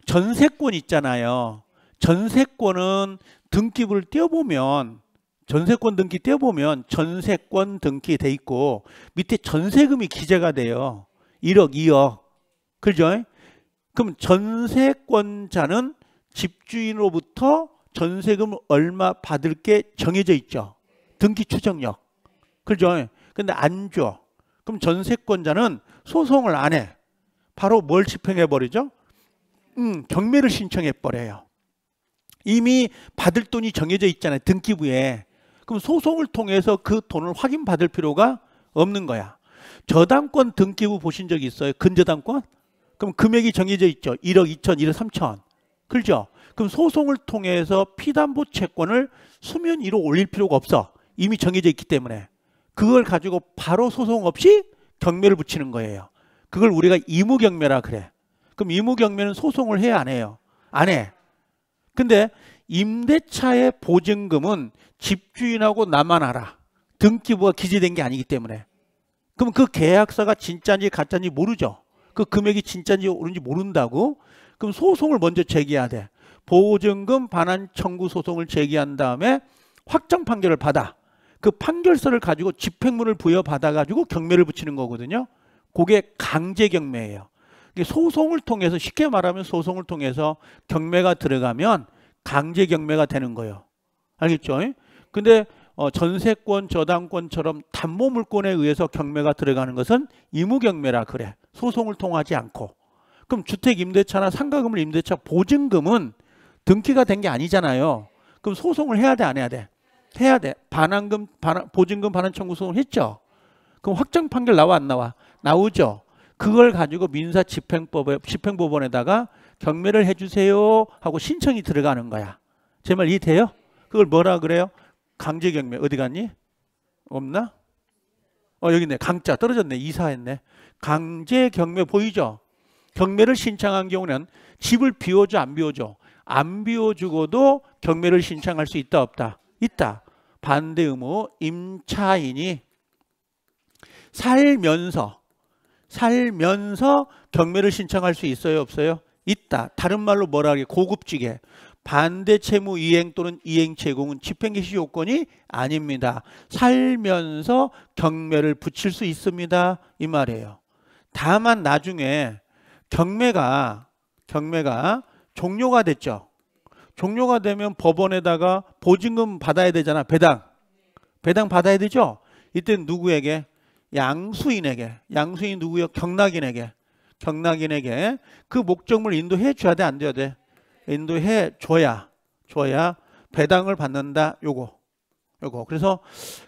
전세권 있잖아요 전세권은 등기부를 떼어보면 전세권 등기 떼어보면 전세권 등기 돼 있고 밑에 전세금이 기재가 돼요 1억 2억 그죠? 그럼 전세권자는 집주인으로부터 전세금 얼마 받을 게 정해져 있죠. 등기 추정력. 그죠? 근데 안 줘. 그럼 전세권자는 소송을 안 해. 바로 뭘 집행해 버리죠? 음, 경매를 신청해 버려요. 이미 받을 돈이 정해져 있잖아요. 등기부에. 그럼 소송을 통해서 그 돈을 확인받을 필요가 없는 거야. 저당권 등기부 보신 적 있어요? 근저당권? 그럼 금액이 정해져 있죠. 1억 2천, 1억 3천. 그렇죠? 그럼 소송을 통해서 피담보 채권을 수면 위로 올릴 필요가 없어. 이미 정해져 있기 때문에. 그걸 가지고 바로 소송 없이 경매를 붙이는 거예요. 그걸 우리가 이무 경매라 그래. 그럼 이무 경매는 소송을 해야 안 해요? 안 해. 근데 임대차의 보증금은 집주인하고 나만 알아. 등기부가 기재된 게 아니기 때문에. 그럼 그 계약서가 진짜인지 가짜인지 모르죠. 그 금액이 진짜인지 오른지 모른다고 그럼 소송을 먼저 제기해야 돼. 보호증금 반환 청구 소송을 제기한 다음에 확정 판결을 받아. 그 판결서를 가지고 집행문을 부여받아 가지고 경매를 붙이는 거거든요. 그게 강제 경매예요. 소송을 통해서 쉽게 말하면 소송을 통해서 경매가 들어가면 강제 경매가 되는 거예요. 알겠죠? 근데 어, 전세권, 저당권처럼 단모 물권에 의해서 경매가 들어가는 것은 이무 경매라 그래. 소송을 통하지 않고. 그럼 주택임대차나 상가금을 임대차 보증금은 등기가 된 게 아니잖아요. 그럼 소송을 해야 돼 안 해야 돼? 해야 돼. 반환금 반환, 보증금 반환 청구 소송을 했죠. 그럼 확정 판결 나와 안 나와? 나오죠. 그걸 가지고 민사 집행법에 집행법원에다가 경매를 해주세요 하고 신청이 들어가는 거야. 제 말 이해돼요? 그걸 뭐라 그래요? 강제 경매 어디 갔니? 없나? 어 여기 있네. 강자 떨어졌네. 이사했네. 강제 경매 보이죠? 경매를 신청한 경우는 집을 비워줘 안 비워줘 안 비워주고도 경매를 신청할 수 있다 없다 있다 반대 의무 임차인이 살면서 살면서 경매를 신청할 수 있어요 없어요 있다 다른 말로 뭐라 하게 고급지게 반대 채무 이행 또는 이행 제공은 집행 개시 요건이 아닙니다 살면서 경매를 붙일 수 있습니다 이 말이에요 다만 나중에 경매가 경매가 종료가 됐죠. 종료가 되면 법원에다가 보증금 받아야 되잖아. 배당. 배당 받아야 되죠. 이때 누구에게? 양수인에게. 양수인 누구요? 경락인에게. 경락인에게 그 목적물 인도해 줘야 돼, 안줘야 돼? 인도해 줘야 줘야 배당을 받는다. 요거. 요거. 그래서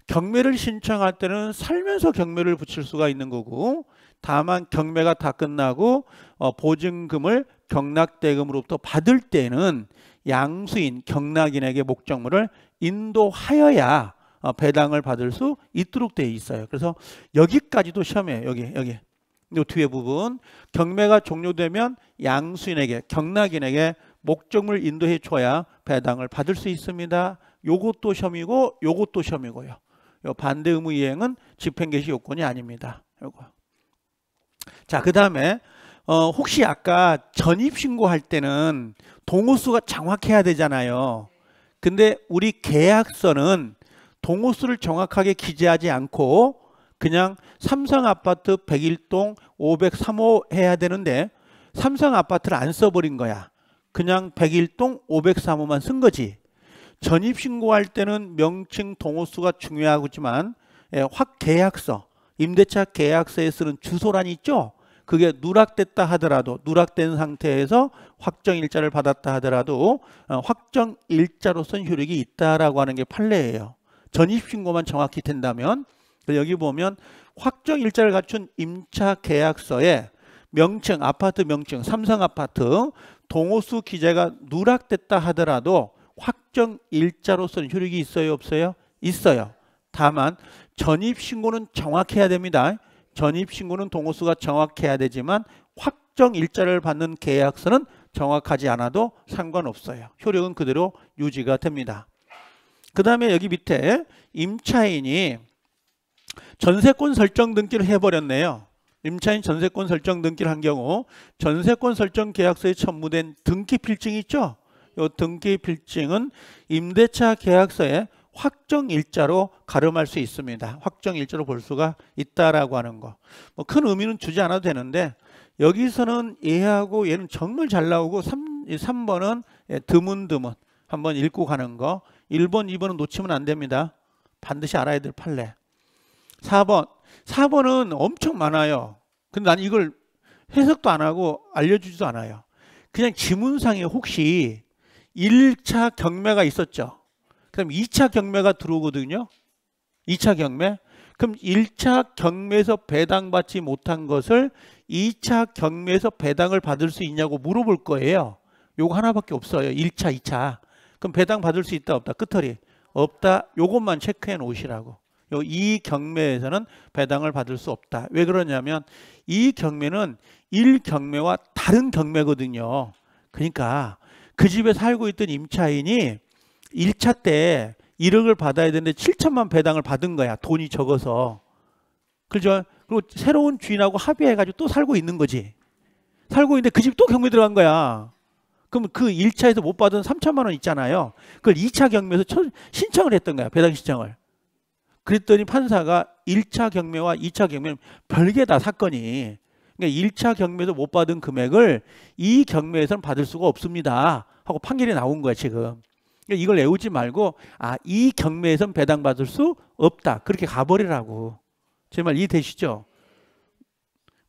경매를 신청할 때는 살면서 경매를 붙일 수가 있는 거고 다만 경매가 다 끝나고 어, 보증금을 경락대금으로부터 받을 때는 양수인 경락인에게 목적물을 인도하여야 어, 배당을 받을 수 있도록 되어 있어요. 그래서 여기까지도 시험이에요. 여기 여기 이 뒤에 부분 경매가 종료되면 양수인에게 경락인에게 목적물 인도해 줘야 배당을 받을 수 있습니다. 요것도 시험이고 요것도 시험이고요. 요 반대 의무 이행은 집행 개시 요건이 아닙니다. 요거. 자, 그 다음에 어, 혹시 아까 전입 신고할 때는 동호수가 정확해야 되잖아요. 근데 우리 계약서는 동호수를 정확하게 기재하지 않고 그냥 삼성 아파트 101동 503호 해야 되는데 삼성 아파트를 안 써버린 거야. 그냥 101동 503호만 쓴 거지. 전입 신고할 때는 명칭 동호수가 중요하지만 예, 확 계약서 임대차 계약서에 쓰는 주소란 있죠. 그게 누락됐다 하더라도 누락된 상태에서 확정일자를 받았다 하더라도 어, 확정일자로쓴 효력이 있다라고 하는 게 판례예요. 전입신고만 정확히 된다면 여기 보면 확정일자를 갖춘 임차계약서에 명칭 아파트 명칭 삼성아파트 동호수 기재가 누락됐다 하더라도 확정일자로서는 효력이 있어요 없어요? 있어요. 다만 전입 신고는 정확해야 됩니다. 전입 신고는 동호수가 정확해야 되지만 확정 일자를 받는 계약서는 정확하지 않아도 상관없어요. 효력은 그대로 유지가 됩니다. 그 다음에 여기 밑에 임차인이 전세권 설정 등기를 해버렸네요. 임차인 전세권 설정 등기를 한 경우 전세권 설정 계약서에 첨부된 등기 필증이 있죠. 이 등기 필증은 임대차 계약서에 확정 일자로 가름할 수 있습니다. 확정 일자로 볼 수가 있다라고 하는 거. 뭐큰 의미는 주지 않아도 되는데 여기서는 얘하고 얘는 정말 잘 나오고 3, 3번은 예, 드문드문 한번 읽고 가는 거. 1번, 2번은 놓치면 안 됩니다. 반드시 알아야 될 판례. 4번. 4번은 엄청 많아요. 근데 난 이걸 해석도 안 하고 알려주지도 않아요. 그냥 지문상에 혹시 1차 경매가 있었죠. 그럼 2차 경매가 들어오거든요. 2차 경매. 그럼 1차 경매에서 배당받지 못한 것을 2차 경매에서 배당을 받을 수 있냐고 물어볼 거예요. 요거 하나밖에 없어요. 1차, 2차. 그럼 배당 받을 수 있다 없다. 끝털이 없다. 요것만 체크해 놓으시라고. 이 경매에서는 배당을 받을 수 없다. 왜 그러냐면 이 경매는 1경매와 다른 경매거든요. 그러니까 그 집에 살고 있던 임차인이 1차 때 1억을 받아야 되는데 7천만 배당을 받은 거야. 돈이 적어서. 그죠? 그리고 새로운 주인하고 합의해가지고 또 살고 있는 거지. 살고 있는데 그 집 또 경매 들어간 거야. 그럼 그 1차에서 못 받은 3천만 원 있잖아요. 그걸 2차 경매에서 신청을 했던 거야. 배당 신청을. 그랬더니 판사가 1차 경매와 2차 경매는 별개다 사건이. 그러니까 1차 경매에서 못 받은 금액을 이 경매에서는 받을 수가 없습니다. 하고 판결이 나온 거야 지금. 이걸 외우지 말고 아 이 경매에선 배당받을 수 없다 그렇게 가버리라고 제 말 이해되시죠?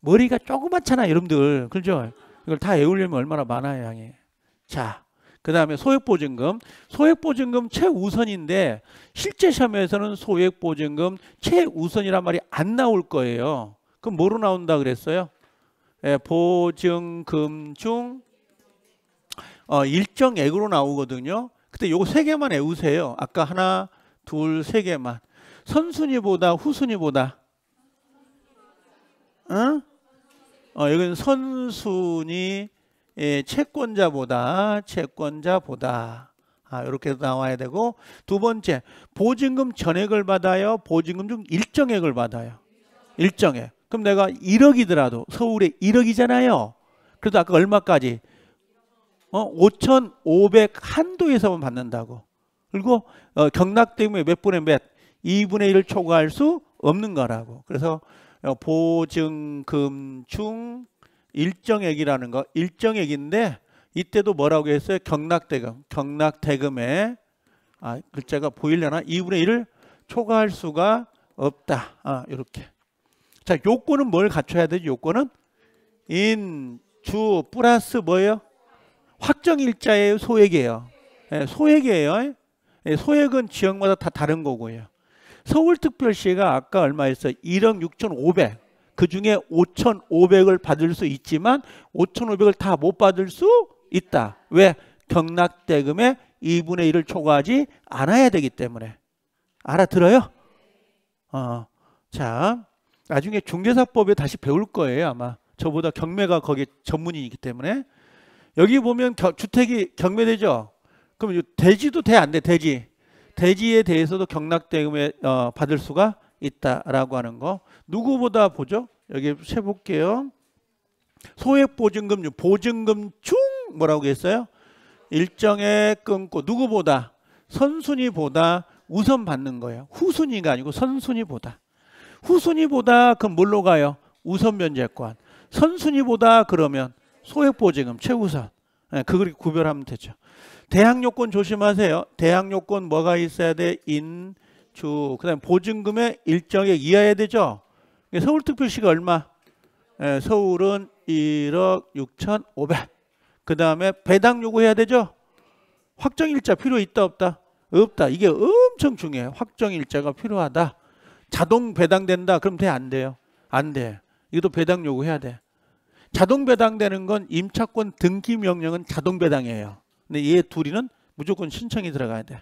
머리가 조그맣잖아 여러분들 그죠? 이걸 다 외우려면 얼마나 많아요 양이 자 그다음에 소액보증금 소액보증금 최우선인데 실제 시험에서는 소액보증금 최우선이란 말이 안 나올 거예요 그럼 뭐로 나온다 그랬어요? 예, 보증금 중 어, 일정액으로 나오거든요 때 요거 세 개만 외우세요. 아까 하나, 둘, 세 개만. 선순위보다 후순위보다. 응? 어? 어, 여기는 선순위 채권자보다 채권자보다. 아, 이렇게 나와야 되고 두 번째 보증금 전액을 받아요. 보증금 중 일정액을 받아요. 일정액. 그럼 내가 1억이더라도 서울에 1억이잖아요. 그래도 아까 얼마까지 어, 5,500 한도에서만 받는다고. 그리고 어, 경락 때문에 몇 분의 몇 2분의 1을 초과할 수 없는 거라고. 그래서 어, 보증금 중 일정액이라는 거 일정액인데 이때도 뭐라고 했어요? 경락대금, 경락대금에 아, 글자가 보이려나? 2분의 1을 초과할 수가 없다. 아, 이렇게. 자, 요건은 뭘 갖춰야 되지 요건은 인, 주, 플러스 뭐예요? 확정일자예요? 소액이에요? 예, 소액이에요. 예, 소액은 지역마다 다 다른 거고요. 서울특별시가 아까 얼마였어? 1억 6,500. 그 중에 5,500을 받을 수 있지만 5,500을 다 못 받을 수 있다. 왜? 경락대금의 2분의 1을 초과하지 않아야 되기 때문에. 알아들어요? 어, 자, 나중에 중개사법에 다시 배울 거예요, 아마. 저보다 경매가 거기 전문이기 때문에. 여기 보면 겨, 주택이 경매되죠. 그럼 대지도 돼 안 돼? 대지. 대지에 대해서도 경락대금에 어, 받을 수가 있다라고 하는 거. 누구보다 보죠? 여기 세 볼게요. 소액 보증금 중 보증금 중 뭐라고 했어요? 일정에 끊고 누구보다 선순위보다 우선 받는 거예요. 후순위가 아니고 선순위보다. 후순위보다 그럼 뭘로 가요? 우선 면제권. 선순위보다 그러면 소액보증금 최우선 네, 그걸 구별하면 되죠. 대항 요건 조심하세요. 대항 요건 뭐가 있어야 돼? 인, 주, 그 다음에 보증금의 일정액 이하야 되죠. 서울특별시가 얼마? 네, 서울은 1억 6,500. 그 다음에 배당 요구해야 되죠. 확정일자 필요 있다 없다? 없다. 이게 엄청 중요해요. 확정일자가 필요하다. 자동 배당된다. 그럼 돼안 돼요? 안 돼. 이것도 배당 요구해야 돼. 자동 배당되는 건 임차권 등기 명령은 자동 배당이에요. 근데 얘 둘이는 무조건 신청이 들어가야 돼.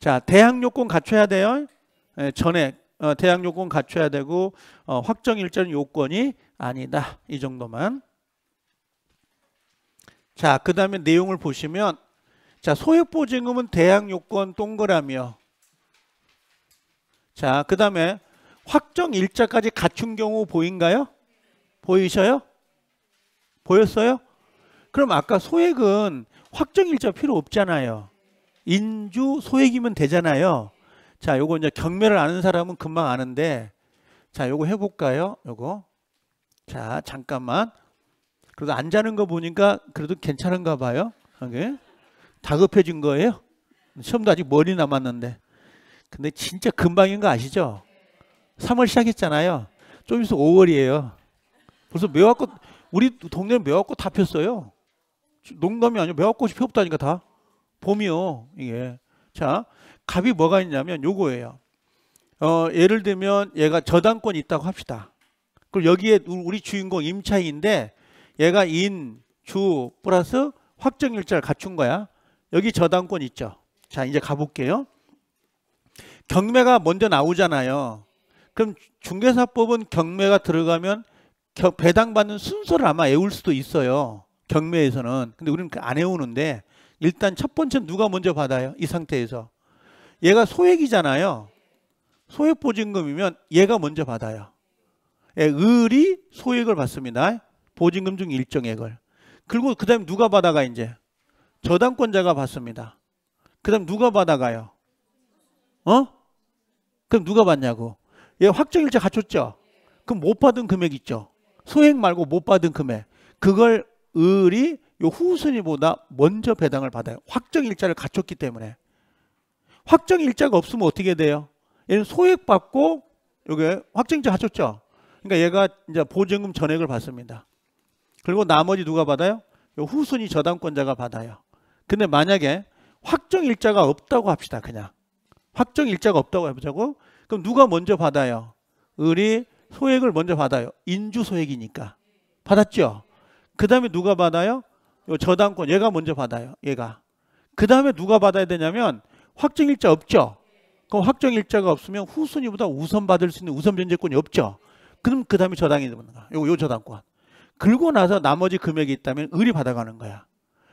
자, 대항 요건 갖춰야 돼요. 예, 전에 어, 대항 요건 갖춰야 되고 어, 확정 일자는 요건이 아니다. 이 정도만. 자, 그다음에 내용을 보시면 자, 소액 보증금은 대항 요건 동그라미요. 자, 그다음에 확정 일자까지 갖춘 경우 보인가요? 보이셔요? 보였어요? 그럼 아까 소액은 확정일자 필요 없잖아요. 인주 소액이면 되잖아요. 자, 요거 이제 경매를 아는 사람은 금방 아는데 자, 요거 해 볼까요? 요거. 자, 잠깐만. 그래도 안 자는 거 보니까 그래도 괜찮은가 봐요. 이게 다급해진 거예요. 시험도 아직 멀리 남았는데. 근데 진짜 금방인 거 아시죠? 3월 시작했잖아요. 좀 있으면 5월이에요. 벌써 매화꽃 우리 동네는 매화꽃 다 폈어요. 농담이 아니에요. 매화꽃이 피었다니까 다. 봄이요. 이게. 자, 갑이 뭐가 있냐면 요거예요. 어, 예를 들면 얘가 저당권이 있다고 합시다. 그럼 여기에 우리 주인공 임차인인데 얘가 인, 주 플러스 확정일자를 갖춘 거야. 여기 저당권 있죠. 자, 이제 가볼게요. 경매가 먼저 나오잖아요. 그럼 중개사법은 경매가 들어가면 배당받는 순서를 아마 외울 수도 있어요. 경매에서는. 근데 우리는 그 안 외우는데 일단 첫 번째 누가 먼저 받아요? 이 상태에서. 얘가 소액이잖아요. 소액 보증금이면 얘가 먼저 받아요. 예, 을이 소액을 받습니다. 보증금 중 일정액을. 그리고 그다음 에 누가 받아가 이제 저당권자가 받습니다. 그다음 에 누가 받아가요? 어? 그럼 누가 받냐고? 얘 확정일자 갖췄죠. 그럼 못 받은 금액 있죠. 소액 말고 못 받은 금액 그걸 을이 요 후순위보다 먼저 배당을 받아요. 확정 일자를 갖췄기 때문에 확정 일자가 없으면 어떻게 돼요? 얘는 소액 받고 요게 확정 일자 갖췄죠. 그러니까 얘가 이제 보증금 전액을 받습니다. 그리고 나머지 누가 받아요? 요 후순위 저당권자가 받아요. 근데 만약에 확정 일자가 없다고 합시다. 그냥 확정 일자가 없다고 해보자고. 그럼 누가 먼저 받아요? 을이 소액을 먼저 받아요. 인주 소액이니까. 받았죠? 그 다음에 누가 받아요? 요 저당권 얘가 먼저 받아요. 얘가. 그 다음에 누가 받아야 되냐면 확정일자 없죠. 그럼 확정일자가 없으면 후순위보다 우선 받을 수 있는 우선 변제권이 없죠. 그럼 그 다음에 저당이 되는 거야. 요, 요 저당권. 그리고 나서 나머지 금액이 있다면 을이 받아가는 거야.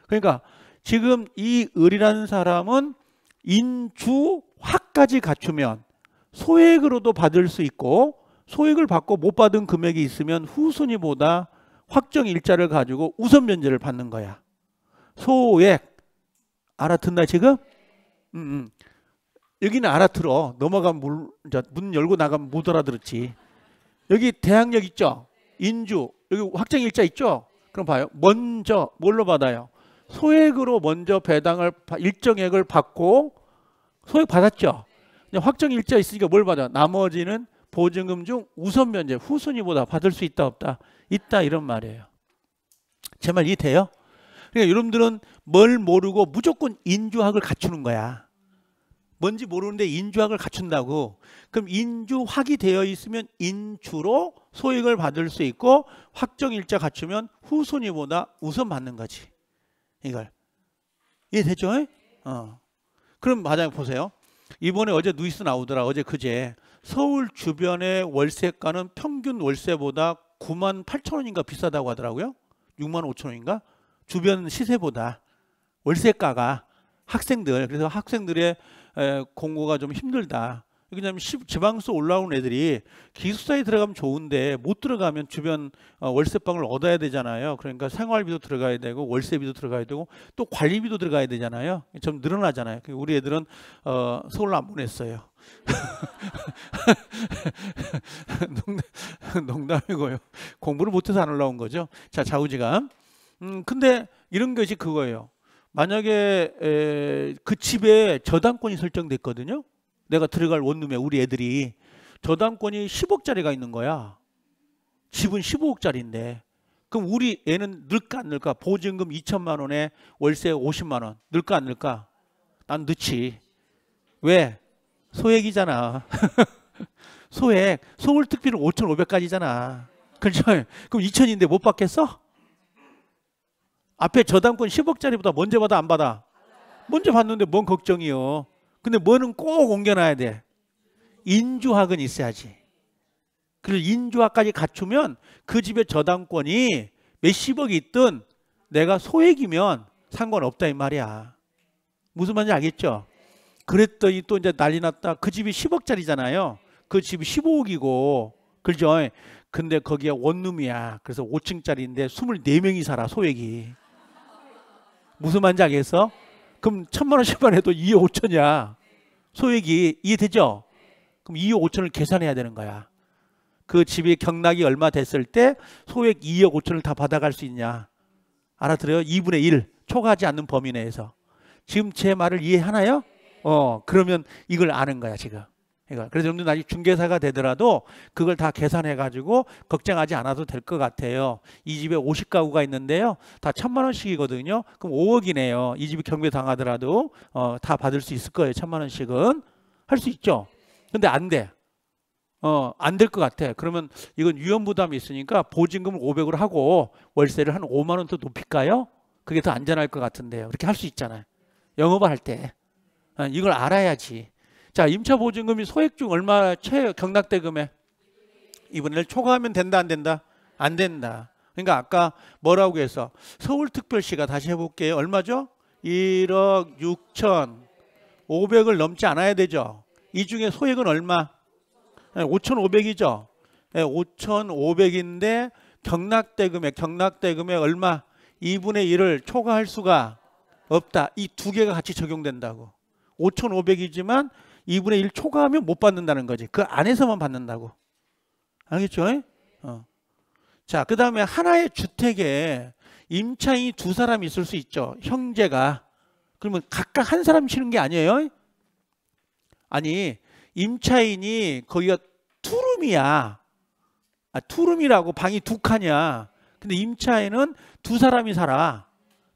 그러니까 지금 이 을이라는 사람은 인주 화까지 갖추면 소액으로도 받을 수 있고 소액을 받고 못 받은 금액이 있으면 후순위보다 확정 일자를 가지고 우선 면제를 받는 거야. 소액 알아듣나 지금? 음, 음. 여기는 알아들어. 넘어가면 물, 문 열고 나가면 못 알아들었지. 여기 대학력 있죠? 인주. 여기 확정 일자 있죠? 그럼 봐요. 먼저 뭘로 받아요? 소액으로 먼저 배당을 일정액을 받고 소액 받았죠. 확정 일자 있으니까 뭘 받아? 요 나머지는 보증금 중 우선 면제 후순위보다 받을 수 있다 없다 있다 이런 말이에요. 제 말 이해돼요? 그러니까 여러분들은 뭘 모르고 무조건 인주학을 갖추는 거야. 뭔지 모르는데 인주학을 갖춘다고. 그럼 인주학이 되어 있으면 인주로 소액을 받을 수 있고 확정일자 갖추면 후손이보다 우선 받는 거지. 이걸. 이해됐죠? 어. 그럼 만약 보세요. 이번에 어제 누이스 나오더라. 어제 그제. 서울 주변의 월세가는 평균 월세보다 9만 8천 원인가 비싸다고 하더라고요. 6만 5천 원인가? 주변 시세보다 월세가가 학생들 그래서 학생들의 공고가 좀 힘들다. 왜냐하면 지방서 올라온 애들이 기숙사에 들어가면 좋은데 못 들어가면 주변 어, 월세방을 얻어야 되잖아요. 그러니까 생활비도 들어가야 되고 월세비도 들어가야 되고 또 관리비도 들어가야 되잖아요. 좀 늘어나잖아요. 그러니까 우리 애들은 어, 서울안 보냈어요. *laughs* 농담, 이고요 공부를 못해서 안 올라온 거죠. 자 좌우지감. 음, 근데 이런 것이 그거예요. 만약에 에, 그 집에 저당권이 설정됐거든요. 내가 들어갈 원룸에 우리 애들이 저당권이 10억짜리가 있는 거야. 집은 15억짜리인데 그럼 우리 애는 늘까 안 늘까? 보증금 2천만 원에 월세 50만 원 늘까 안 늘까? 난 넣지. 왜? 소액이잖아. *laughs* 소액. 서울특비를 5,500까지잖아. 그렇죠? 그럼 2천인데 못 받겠어? 앞에 저당권 10억짜리보다 먼저 받아 안 받아? 먼저 받는데 뭔 걱정이요. 근데 뭐는 꼭 옮겨놔야 돼. 인주학은 있어야지. 그리고 인주학까지 갖추면 그 집의 저당권이 몇십억이 있든 내가 소액이면 상관없다 이 말이야. 무슨 말인지 알겠죠? 그랬더니 또 이제 난리 났다. 그 집이 10억짜리잖아요. 그 집이 15억이고. 그죠? 근데 거기에 원룸이야. 그래서 5층짜리인데 24명이 살아, 소액이. 무슨 말인지 알겠어? 그럼 천만 원씩만 해도 2억 5천이야. 소액이 이해되죠? 그럼 2억 5천을 계산해야 되는 거야. 그 집이 경락이 얼마 됐을 때 소액 2억 5천을 다 받아갈 수 있냐. 알아들어요? 2분의 1 초과하지 않는 범위 내에서. 지금 제 말을 이해하나요? 어, 그러면 이걸 아는 거야, 지금. 그러니까 그래서 여러분들 나중에 중개사가 되더라도 그걸 다 계산해 가지고 걱정하지 않아도 될 것 같아요. 이 집에 50가구가 있는데요. 다 천만 원씩이거든요. 그럼 5억이네요. 이 집이 경매 당하더라도 어, 다 받을 수 있을 거예요. 천만 원씩은 할 수 있죠. 근데 안 돼. 어, 안 될 것 같아. 그러면 이건 위험 부담이 있으니까 보증금을 500으로 하고 월세를 한 5만 원 더 높일까요? 그게 더 안전할 것 같은데요. 그렇게 할 수 있잖아요. 영업을 할 때. 어, 이걸 알아야지. 자, 임차 보증금이 소액 중 얼마 최채 경락대금에 이분을 초과하면 된다 안 된다? 안 된다. 그러니까 아까 뭐라고 해서 서울특별시가 다시 해볼게요. 얼마죠? 1억 6천 5백을 넘지 않아야 되죠. 이 중에 소액은 얼마? 5,500이죠. 예, 5,500인데 예, 경락대금에 경락대금에 얼마? 2분의 1을 초과할 수가 없다. 이 두 개가 같이 적용된다고. 5,500이지만 2분의 1 초과하면 못 받는다는 거지. 그 안에서만 받는다고. 알겠죠? 어. 자, 그 다음에 하나의 주택에 임차인이 두 사람이 있을 수 있죠. 형제가. 그러면 각각 한 사람 치는 게 아니에요. 아니, 임차인이 거기가 투룸이야. 아, 투룸이라고 방이 두 칸이야. 근데 임차인은 두 사람이 살아.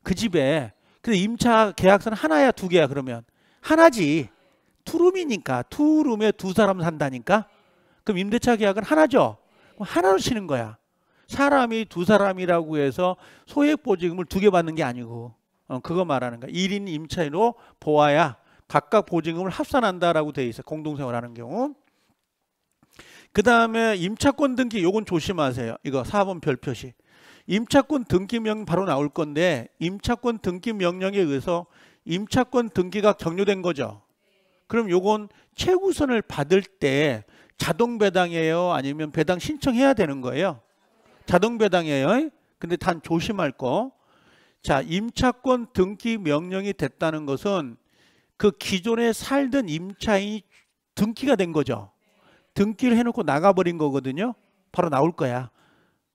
그 집에. 근데 임차 계약서는 하나야, 두 개야, 그러면? 하나지. 투룸이니까 투룸에 두 사람 산다니까 그럼 임대차 계약은 하나죠 하나로 치는 거야 사람이 두 사람이라고 해서 소액 보증금을 두 개 받는 게 아니고 어, 그거 말하는 거야 1인 임차인으로 보아야 각각 보증금을 합산한다라고 돼 있어 공동생활하는 경우 그 다음에 임차권 등기 요건 조심하세요 이거 4번 별 표시 임차권 등기명 바로 나올 건데 임차권 등기 명령에 의해서 임차권 등기가 격료된 거죠 그럼 요건 최우선을 받을 때 자동 배당이에요? 아니면 배당 신청해야 되는 거예요? 자동 배당이에요. 근데 단 조심할 거. 자, 임차권 등기 명령이 됐다는 것은 그 기존에 살던 임차인이 등기가 된 거죠. 등기를 해놓고 나가버린 거거든요. 바로 나올 거야.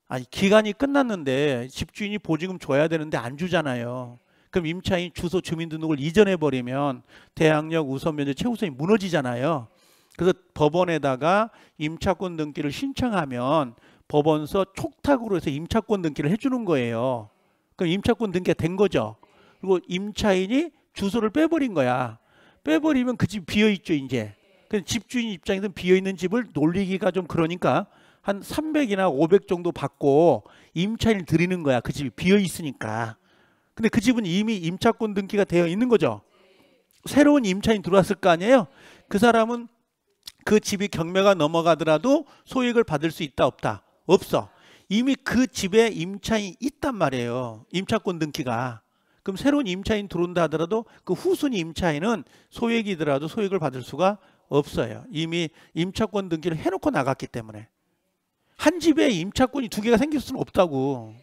아니, 기간이 끝났는데 집주인이 보증금 줘야 되는데 안 주잖아요. 그럼 임차인 주소 주민등록을 이전해 버리면 대항력 우선 면제 최우선이 무너지잖아요. 그래서 법원에다가 임차권 등기를 신청하면 법원서 촉탁으로 해서 임차권 등기를 해주는 거예요. 그럼 임차권 등기가 된 거죠. 그리고 임차인이 주소를 빼버린 거야. 빼버리면 그 집 비어있죠 이제. 집주인 입장에서는 비어있는 집을 놀리기가 좀 그러니까 한 300이나 500 정도 받고 임차인을 드리는 거야. 그 집이 비어있으니까. 근데 그 집은 이미 임차권 등기가 되어 있는 거죠. 새로운 임차인 들어왔을 거 아니에요. 그 사람은 그 집이 경매가 넘어가더라도 소액을 받을 수 있다 없다 없어. 이미 그 집에 임차인 있단 말이에요. 임차권 등기가. 그럼 새로운 임차인 들어온다 하더라도 그 후순위 임차인은 소액이더라도 소액을 받을 수가 없어요. 이미 임차권 등기를 해놓고 나갔기 때문에. 한 집에 임차권이 두 개가 생길 수는 없다고.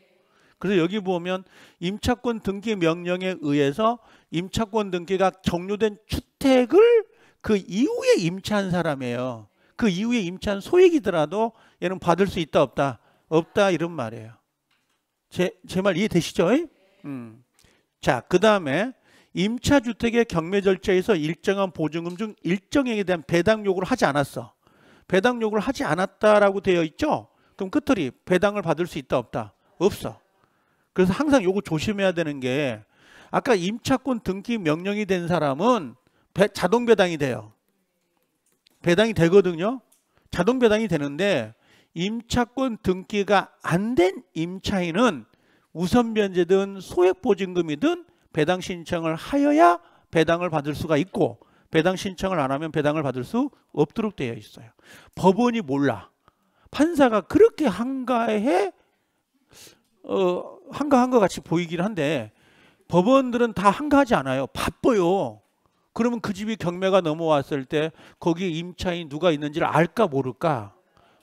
그래서 여기 보면 임차권 등기 명령에 의해서 임차권 등기가 종료된 주택을 그 이후에 임차한 사람이에요. 그 이후에 임차한 소액이더라도 얘는 받을 수 있다 없다 없다 이런 말이에요. 제 제 말 이해되시죠? 예? 음. 자, 그 다음에 임차주택의 경매 절차에서 일정한 보증금 중 일정액에 대한 배당 요구를 하지 않았어. 배당 요구를 하지 않았다라고 되어 있죠? 그럼 끝털이 배당을 받을 수 있다 없다? 없어. 그래서 항상 요거 조심해야 되는 게 아까 임차권 등기 명령이 된 사람은 배, 자동 배당이 돼요. 배당이 되거든요. 자동 배당이 되는데 임차권 등기가 안 된 임차인은 우선 변제든 소액 보증금이든 배당 신청을 하여야 배당을 받을 수가 있고 배당 신청을 안 하면 배당을 받을 수 없도록 되어 있어요. 법원이 몰라. 판사가 그렇게 한가해 어, 한가한 것 같이 보이긴 한데 법원들은 다 한가하지 않아요. 바빠요. 그러면 그 집이 경매가 넘어왔을 때 거기에 임차인 누가 있는지를 알까 모를까?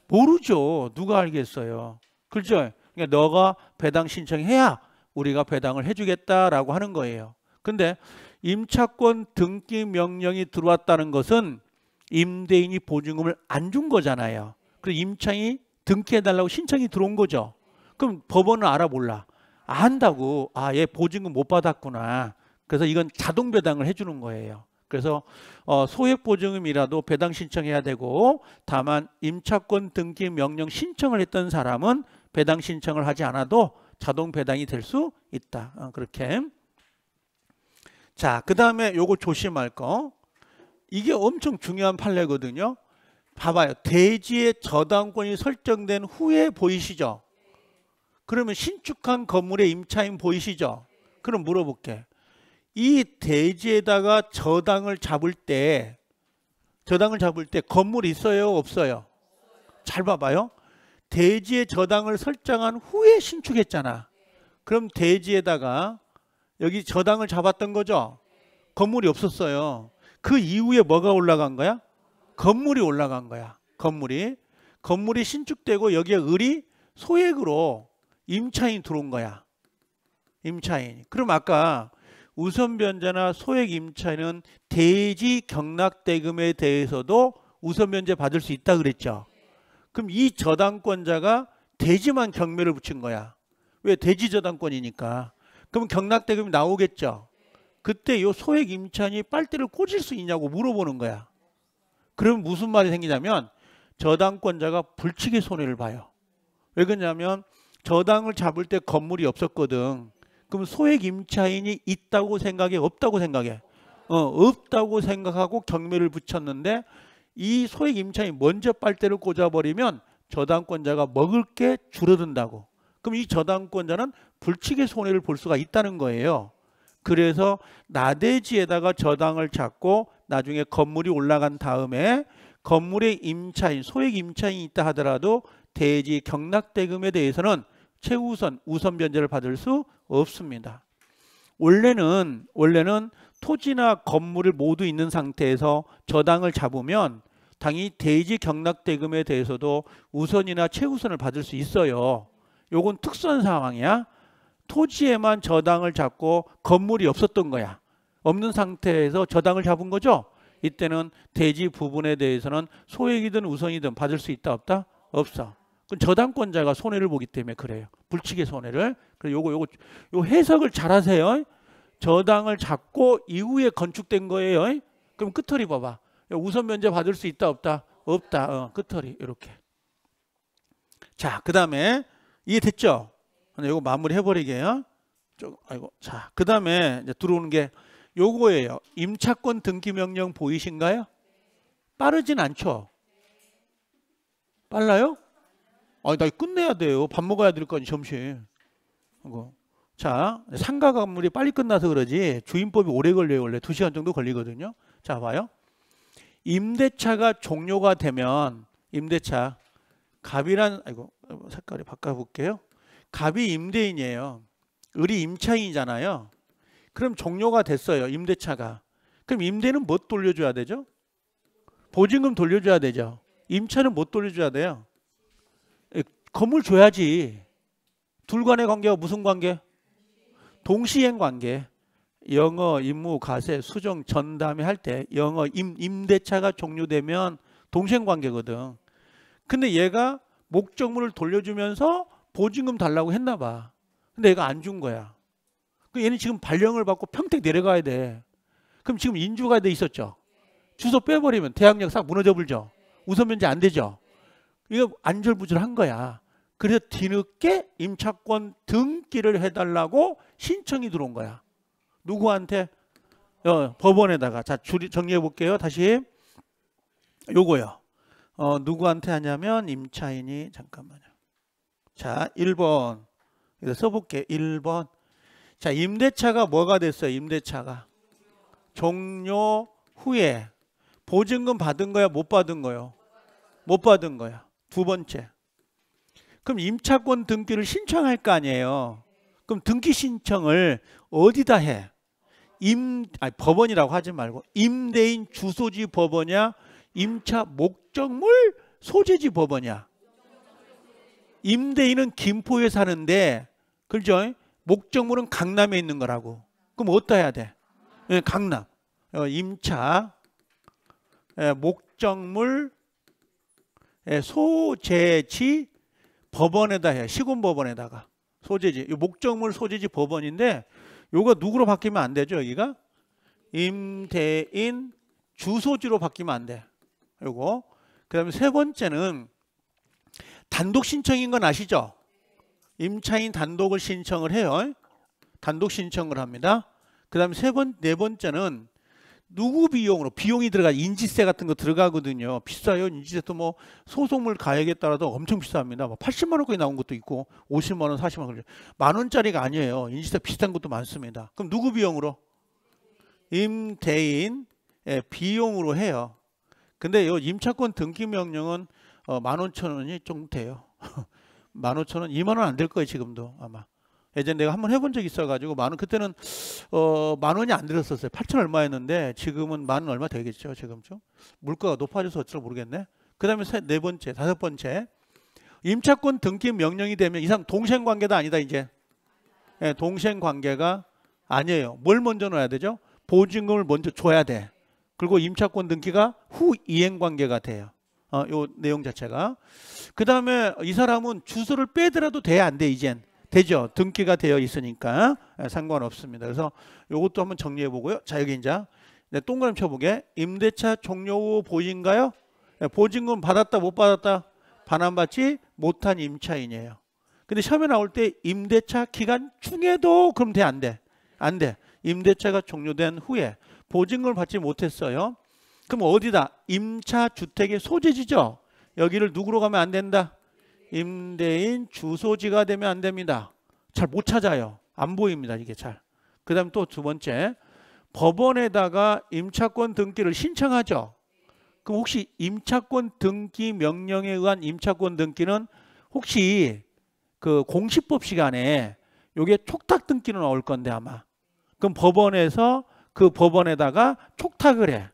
모르죠. 누가 알겠어요. 그렇죠? 그러니까 너가 배당 신청해야 우리가 배당을 해주겠다라고 하는 거예요. 근데 임차권 등기 명령이 들어왔다는 것은 임대인이 보증금을 안 준 거잖아요. 그래서 임차인이 등기해달라고 신청이 들어온 거죠. 그럼 법원은 알아몰라. 안다고 아얘 보증금 못 받았구나. 그래서 이건 자동 배당을 해주는 거예요. 그래서 어, 소액 보증금이라도 배당 신청해야 되고 다만 임차권 등기 명령 신청을 했던 사람은 배당 신청을 하지 않아도 자동 배당이 될 수 있다. 어, 그렇게. 자, 그 다음에 요거 조심할 거. 이게 엄청 중요한 판례거든요. 봐봐요. 대지의 저당권이 설정된 후에 보이시죠? 그러면 신축한 건물의 임차인 보이시죠? 그럼 물어볼게. 이 대지에다가 저당을 잡을 때 저당을 잡을 때 건물 있어요, 없어요? 잘 봐봐요. 대지에 저당을 설정한 후에 신축했잖아. 그럼 대지에다가 여기 저당을 잡았던 거죠? 건물이 없었어요. 그 이후에 뭐가 올라간 거야? 건물이 올라간 거야. 건물이. 건물이 신축되고 여기에 을이 소액으로 임차인 들어온 거야. 임차인. 그럼 아까 우선변제나 소액임차인은 대지 경락대금에 대해서도 우선변제 받을 수 있다 그랬죠. 그럼 이 저당권자가 대지만 경매를 붙인 거야. 왜? 대지 저당권이니까. 그럼 경락대금이 나오겠죠. 그때 요 소액 임차인이 빨대를 꽂을 수 있냐고 물어보는 거야. 그럼 무슨 말이 생기냐면 저당권자가 불치기 손해를 봐요. 왜 그러냐면 저당을 잡을 때 건물이 없었거든. 그럼 소액 임차인이 있다고 생각해? 없다고 생각해? 어, 없다고 생각하고 경매를 붙였는데 이 소액 임차인 먼저 빨대를 꽂아버리면 저당권자가 먹을 게 줄어든다고. 그럼 이 저당권자는 불치게 손해를 볼 수가 있다는 거예요. 그래서 나대지에다가 저당을 잡고 나중에 건물이 올라간 다음에 건물의 임차인, 소액 임차인이 있다 하더라도 대지 경락대금에 대해서는 최우선 우선 변제를 받을 수 없습니다. 원래는 원래는 토지나 건물을 모두 있는 상태에서 저당을 잡으면 당이 대지 경락 대금에 대해서도 우선이나 최우선을 받을 수 있어요. 요건 특수한 상황이야. 토지에만 저당을 잡고 건물이 없었던 거야. 없는 상태에서 저당을 잡은 거죠. 이때는 대지 부분에 대해서는 소액이든 우선이든 받을 수 있다 없다? 없어. 그 저당권자가 손해를 보기 때문에 그래요. 불치의 손해를. 그래서 요거 요거 요 해석을 잘하세요. 저당을 잡고 이후에 건축된 거예요. 그럼 끝털이 봐봐. 우선 면제 받을 수 있다 없다 없다. 어, 끝털이 이렇게. 자 그다음에 이해됐죠? 이거 마무리 해버리게요. 좀 아이고 자 그다음에 이제 들어오는 게 요거예요. 임차권 등기 명령 보이신가요? 빠르진 않죠. 빨라요? 아니 나 끝내야 돼요. 밥 먹어야 될 거 아니 점심. 그거. 자 상가 건물이 빨리 끝나서 그러지 주임법이 오래 걸려요 원래 2시간 정도 걸리거든요. 자 봐요. 임대차가 종료가 되면 임대차 갑이란 아이고 색깔을 바꿔볼게요. 갑이 임대인이에요. 을이 임차인이잖아요. 그럼 종료가 됐어요. 임대차가. 그럼 임대는 못 뭐 돌려줘야 되죠? 보증금 돌려줘야 되죠. 임차는 못 뭐 돌려줘야 돼요. 건물 줘야지. 둘간의 관계가 무슨 관계? 동시행 관계. 영어 임무 가세 수정 전담회 할 때 영어 임, 임대차가 종료되면 동생 관계거든. 근데 얘가 목적물을 돌려주면서 보증금 달라고 했나 봐. 근데 얘가 안 준 거야. 그 얘는 지금 발령을 받고 평택 내려가야 돼. 그럼 지금 인주가 돼 있었죠. 주소 빼버리면 대항력 싹 무너져 버리죠. 우선 면제 안 되죠. 이거 안절부절한 거야. 그래서 뒤늦게 임차권 등기를 해달라고 신청이 들어온 거야. 누구한테? 어, 법원에다가 자 줄이 정리해 볼게요. 다시 요거요. 어, 누구한테 하냐면 임차인이 잠깐만요. 자 1번 이거 써볼게 1번 자 임대차가 뭐가 됐어요? 임대차가 종료 후에 보증금 받은 거야 못 받은 거요? 못 받은 거야. 두 번째 그럼 임차권 등기를 신청할 거 아니에요. 그럼 등기 신청을 어디다 해? 임 아니 법원이라고 하지 말고 임대인 주소지 법원이야, 임차 목적물 소재지 법원이야. 임대인은 김포에 사는데 그죠? 목적물은 강남에 있는 거라고. 그럼 어디다 해야 돼? 예, 강남. 어, 임차 예, 목적물 예, 소재지 법원에다 해. 시군 법원에다가 소재지. 목적물 소재지 법원인데 요거 누구로 바뀌면 안 되죠, 여기가? 임대인 주소지로 바뀌면 안 돼. 요거. 그다음에 세 번째는 단독 신청인 건 아시죠? 임차인 단독을 신청을 해요. 단독 신청을 합니다. 그다음에 세 번, 네 번째는 누구 비용으로 비용이 들어가 인지세 같은 거 들어가거든요. 비싸요. 인지세도 뭐소송물 가액에 따라서 엄청 비쌉니다. 뭐 80만 원까지 나온 것도 있고 50만 원, 40만 원. 만 원짜리가 아니에요. 인지세 비싼 것도 많습니다. 그럼 누구 비용으로? 임대인 비용으로 해요. 근데 요 임차권 등기 명령은 어, 15,000원이 좀 돼요. 15,000원, 2만 원 안 될 거예요, 지금도 아마. 예전에 내가 한번 해본 적이 있어가지고 만 원 그때는 어, 만 원이 안 들었었어요. 8천 얼마였는데 지금은 만 원 얼마 되겠죠. 지금쯤 물가가 높아져서 어쩔 모르겠네. 그다음에 세, 네 번째, 다섯 번째 임차권 등기 명령이 되면 이상 동생 관계도 아니다 이제 네, 동생 관계가 아니에요. 뭘 먼저 넣어야 되죠? 보증금을 먼저 줘야 돼. 그리고 임차권 등기가 후 이행 관계가 돼요. 어, 요 내용 자체가. 그 다음에 이 사람은 주소를 빼더라도 돼, 안 돼, 이젠. 되죠. 등기가 되어 있으니까 예, 상관없습니다. 그래서 이것도 한번 정리해 보고요. 자 여기 이제 동그라미 쳐보게. 임대차 종료 후 보증가요? 예, 보증금 받았다 못 받았다 반환받지 못한 임차인이에요. 근데 시험에 나올 때 임대차 기간 중에도 그럼 돼 안 돼? 안 돼. 임대차가 종료된 후에 보증금을 받지 못했어요. 그럼 어디다? 임차주택의 소재지죠. 여기를 누구로 가면 안 된다? 임대인 주소지가 되면 안 됩니다. 잘 못 찾아요. 안 보입니다. 이게 잘. 그 다음 또 두 번째 법원에다가 임차권 등기를 신청하죠. 그럼 혹시 임차권 등기 명령에 의한 임차권 등기는 혹시 그 공시법 시간에 요게 촉탁 등기는 나올 건데 아마 그럼 법원에서 그 법원에다가 촉탁을 해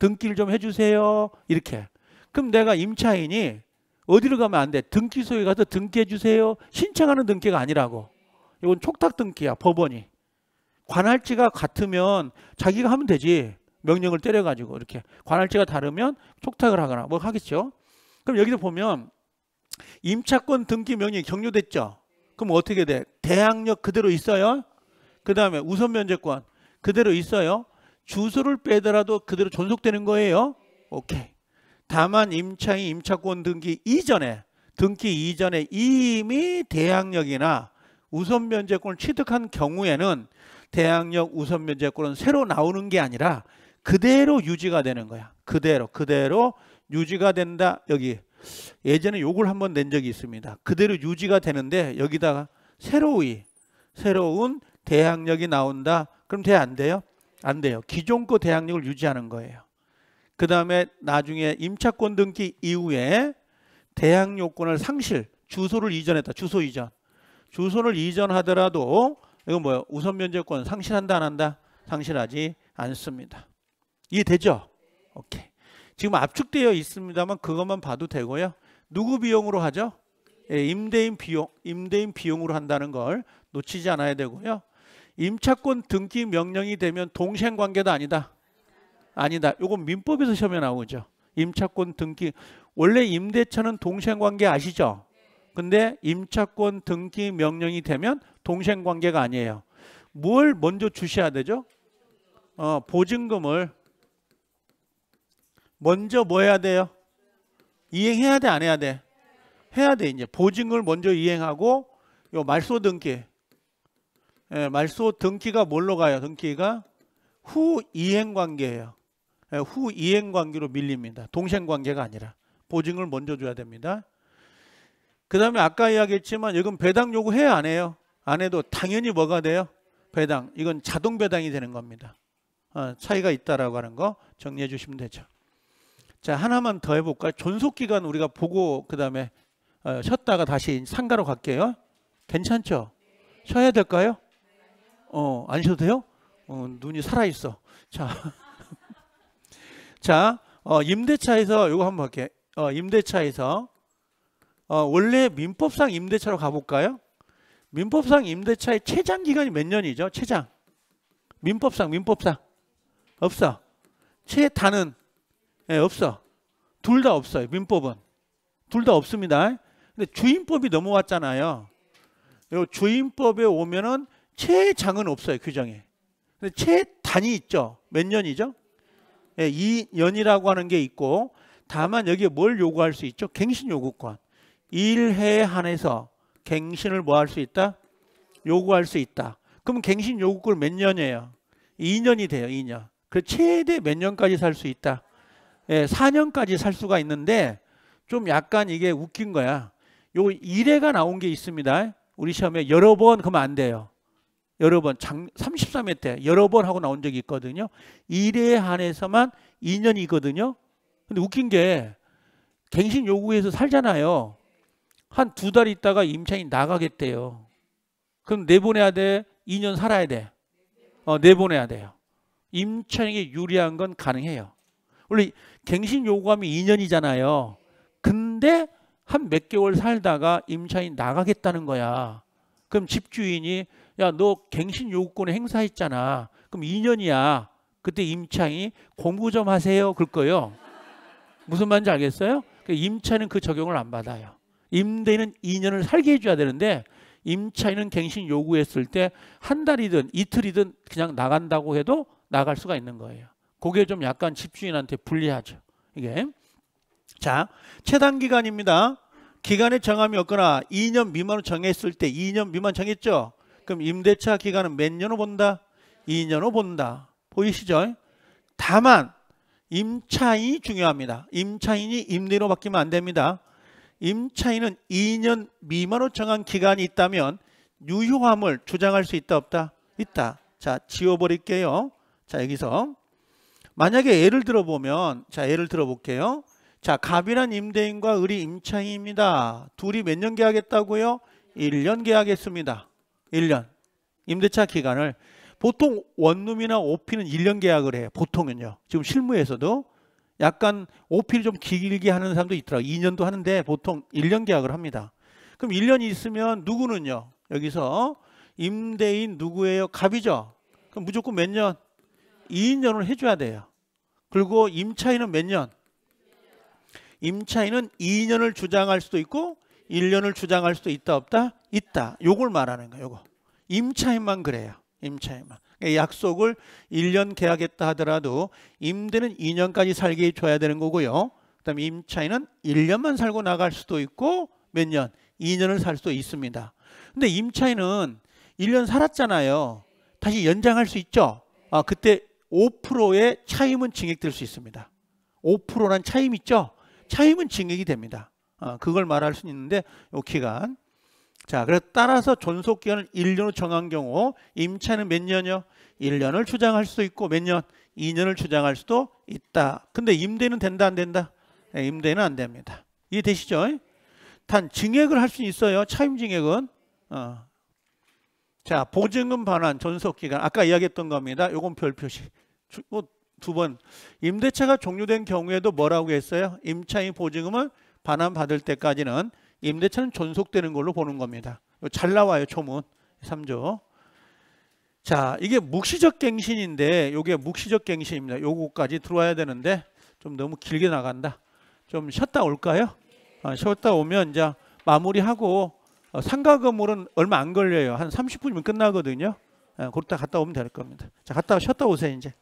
등기를 좀 해주세요 이렇게 그럼 내가 임차인이 어디로 가면 안 돼. 등기소에 가서 등기해 주세요. 신청하는 등기가 아니라고. 이건 촉탁 등기야. 법원이. 관할지가 같으면 자기가 하면 되지. 명령을 때려가지고 이렇게. 관할지가 다르면 촉탁을 하거나 뭐 하겠죠. 그럼 여기서 보면 임차권 등기 명령이 경료됐죠. 그럼 어떻게 돼? 대항력 그대로 있어요. 그 다음에 우선 면제권 그대로 있어요. 주소를 빼더라도 그대로 존속되는 거예요. 오케이. 다만 임차인 임차권 등기 이전에 등기 이전에 이미 대항력이나 우선 면제권을 취득한 경우에는 대항력 우선 면제권은 새로 나오는 게 아니라 그대로 유지가 되는 거야. 그대로 그대로 유지가 된다. 여기 예전에 욕을 한 번 낸 적이 있습니다. 그대로 유지가 되는데 여기다가 새로이 새로운 대항력이 나온다. 그럼 돼 안 돼요? 안 돼요. 기존 거 대항력을 유지하는 거예요. 그 다음에 나중에 임차권 등기 이후에 대항 요건을 상실 주소를 이전했다 주소 이전 주소를 이전하더라도 이건 뭐예 우선 면제권 상실한다 안 한다 상실하지 않습니다 이해되죠 오케이 지금 압축되어 있습니다만 그것만 봐도 되고요 누구 비용으로 하죠 예, 임대인 비용 임대인 비용으로 한다는 걸 놓치지 않아야 되고요 임차권 등기 명령이 되면 동생 관계도 아니다 아니다. 요건 민법에서 시험에 나오죠. 임차권 등기 원래 임대차는 동생관계 아시죠? 근데 임차권 등기 명령이 되면 동생관계가 아니에요. 뭘 먼저 주셔야 되죠? 어, 보증금을 먼저 뭐 해야 돼요? 이행해야 돼, 안 해야 돼? 해야 돼, 이제. 보증을 먼저 이행하고, 요 말소 등기. 예, 말소 등기가 뭘로 가요? 등기가 후 이행 관계예요. 예, 후 이행관계로 밀립니다. 동생관계가 아니라 보증을 먼저 줘야 됩니다. 그 다음에 아까 이야기했지만 이건 배당 요구해야 안 해요? 안 해도 당연히 뭐가 돼요? 배당. 이건 자동 배당이 되는 겁니다. 어, 차이가 있다라고 하는 거 정리해 주시면 되죠. 자 하나만 더 해볼까요? 존속기간 우리가 보고 그 다음에 어, 쉬었다가 다시 상가로 갈게요. 괜찮죠? 쉬어야 될까요? 어, 안 쉬어도 돼요? 어, 눈이 살아있어. 자. 자, 어, 임대차에서 이거 한번 볼게. 어, 임대차에서 어, 원래 민법상 임대차로 가볼까요? 민법상 임대차의 최장 기간이 몇 년이죠? 최장. 민법상 민법상 없어. 최단은 네, 없어. 둘 다 없어요. 민법은 둘 다 없습니다. 근데 주임법이 넘어왔잖아요. 요 주임법에 오면은 최장은 없어요 규정에. 근데 최단이 있죠. 몇 년이죠? 예, 이연이라고 하는 게 있고 다만 여기에 뭘 요구할 수 있죠? 갱신 요구권. 일회에 한해서 갱신을 뭐 할 수 있다? 요구할 수 있다. 그럼 갱신 요구권 몇 년이에요? 2년이 돼요. 2년. 그 최대 몇 년까지 살 수 있다? 예, 4년까지 살 수가 있는데 좀 약간 이게 웃긴 거야. 요 1회가 나온 게 있습니다. 우리 시험에 여러 번 그러면 안 돼요. 여러 번, 장, 33회 때 여러 번 하고 나온 적이 있거든요. 1회 에한해서만 2년이거든요. 근데 웃긴 게 갱신 요구해서 살잖아요. 한 두 달 있다가 임차인 나가겠대요. 그럼 내보내야 돼? 2년 살아야 돼? 어, 내보내야 돼요. 임차인에게 유리한 건 가능해요. 원래 갱신 요구하면 2년이잖아요. 근데 한 몇 개월 살다가 임차인 나가겠다는 거야. 그럼 집주인이 야너 갱신 요구권 행사했잖아. 그럼 2년이야. 그때 임차인이 공부 좀 하세요. 그럴 거예요. 무슨 말인지 알겠어요? 그러니까 임차인은그 적용을 안 받아요. 임대인은 2년을 살게 해줘야 되는데 임차인은 갱신 요구했을 때 한 달이든 이틀이든 그냥 나간다고 해도 나갈 수가 있는 거예요. 그게 좀 약간 집주인한테 불리하죠. 이게 자 최단 기간입니다. 기간의 정함이 없거나 2년 미만으로 정했을 때 2년 미만 정했죠. 그럼 임대차 기간은 몇 년을 본다? 2년을 본다. 보이시죠? 다만 임차인이 중요합니다. 임차인이 임대로 바뀌면 안 됩니다. 임차인은 2년 미만으로 정한 기간이 있다면 유효함을 주장할 수 있다 없다? 있다. 자 지워버릴게요. 자 여기서 만약에 예를 들어보면 자 예를 들어볼게요. 자 갑이란 임대인과 을이 임차인입니다. 둘이 몇 년 계약했다고요? 1년 계약했습니다. 1년 임대차 기간을 보통 원룸이나 오피는 1년 계약을 해요. 보통은요. 지금 실무에서도 약간 오피를 좀 길게 하는 사람도 있더라고요. 2년도 하는데 보통 1년 계약을 합니다. 그럼 1년이 있으면 누구는요? 여기서 임대인 누구예요? 갑이죠. 그럼 무조건 몇 년? 2년을 해줘야 돼요. 그리고 임차인은 몇 년? 임차인은 2년을 주장할 수도 있고 1년을 주장할 수도 있다 없다? 있다. 요걸 말하는 거예요. 거 임차인만 그래요. 임차인만. 그러니까 약속을 1년 계약했다 하더라도 임대는 2년까지 살게 줘야 되는 거고요. 그다음에 임차인은 1년만 살고 나갈 수도 있고 몇 년? 2년을 살 수도 있습니다. 근데 임차인은 1년 살았잖아요. 다시 연장할 수 있죠. 아, 그때 5%의 차임은 증액될 수 있습니다. 5%란 차임 있죠? 차임은 증액이 됩니다. 어, 그걸 말할 수 있는데 요 기간. 자, 그래서 따라서 존속 기간을 1년으로 정한 경우 임차는 몇 년이요? 1년을 주장할 수도 있고 몇 년? 2년을 주장할 수도 있다. 근데 임대는 된다 안 된다? 네, 임대는 안 됩니다. 이해되시죠? 단 증액을 할 수 있어요. 차임 증액은. 어. 자, 보증금 반환 존속 기간 아까 이야기했던 겁니다. 요건 별 표시. 뭐, 두번 임대차가 종료된 경우에도 뭐라고 했어요? 임차인 보증금을 반환받을 때까지는 임대차는 존속되는 걸로 보는 겁니다. 잘 나와요 초문 3조. 자 이게 묵시적 갱신인데 이게 묵시적 갱신입니다. 요거까지 들어와야 되는데 좀 너무 길게 나간다. 좀 쉬었다 올까요? 아, 쉬었다 오면 이제 마무리하고 어, 상가 건물은 얼마 안 걸려요. 한 30분이면 끝나거든요. 예, 그렇다 갔다 오면 될 겁니다. 자 갔다 쉬었다 오세요 이제.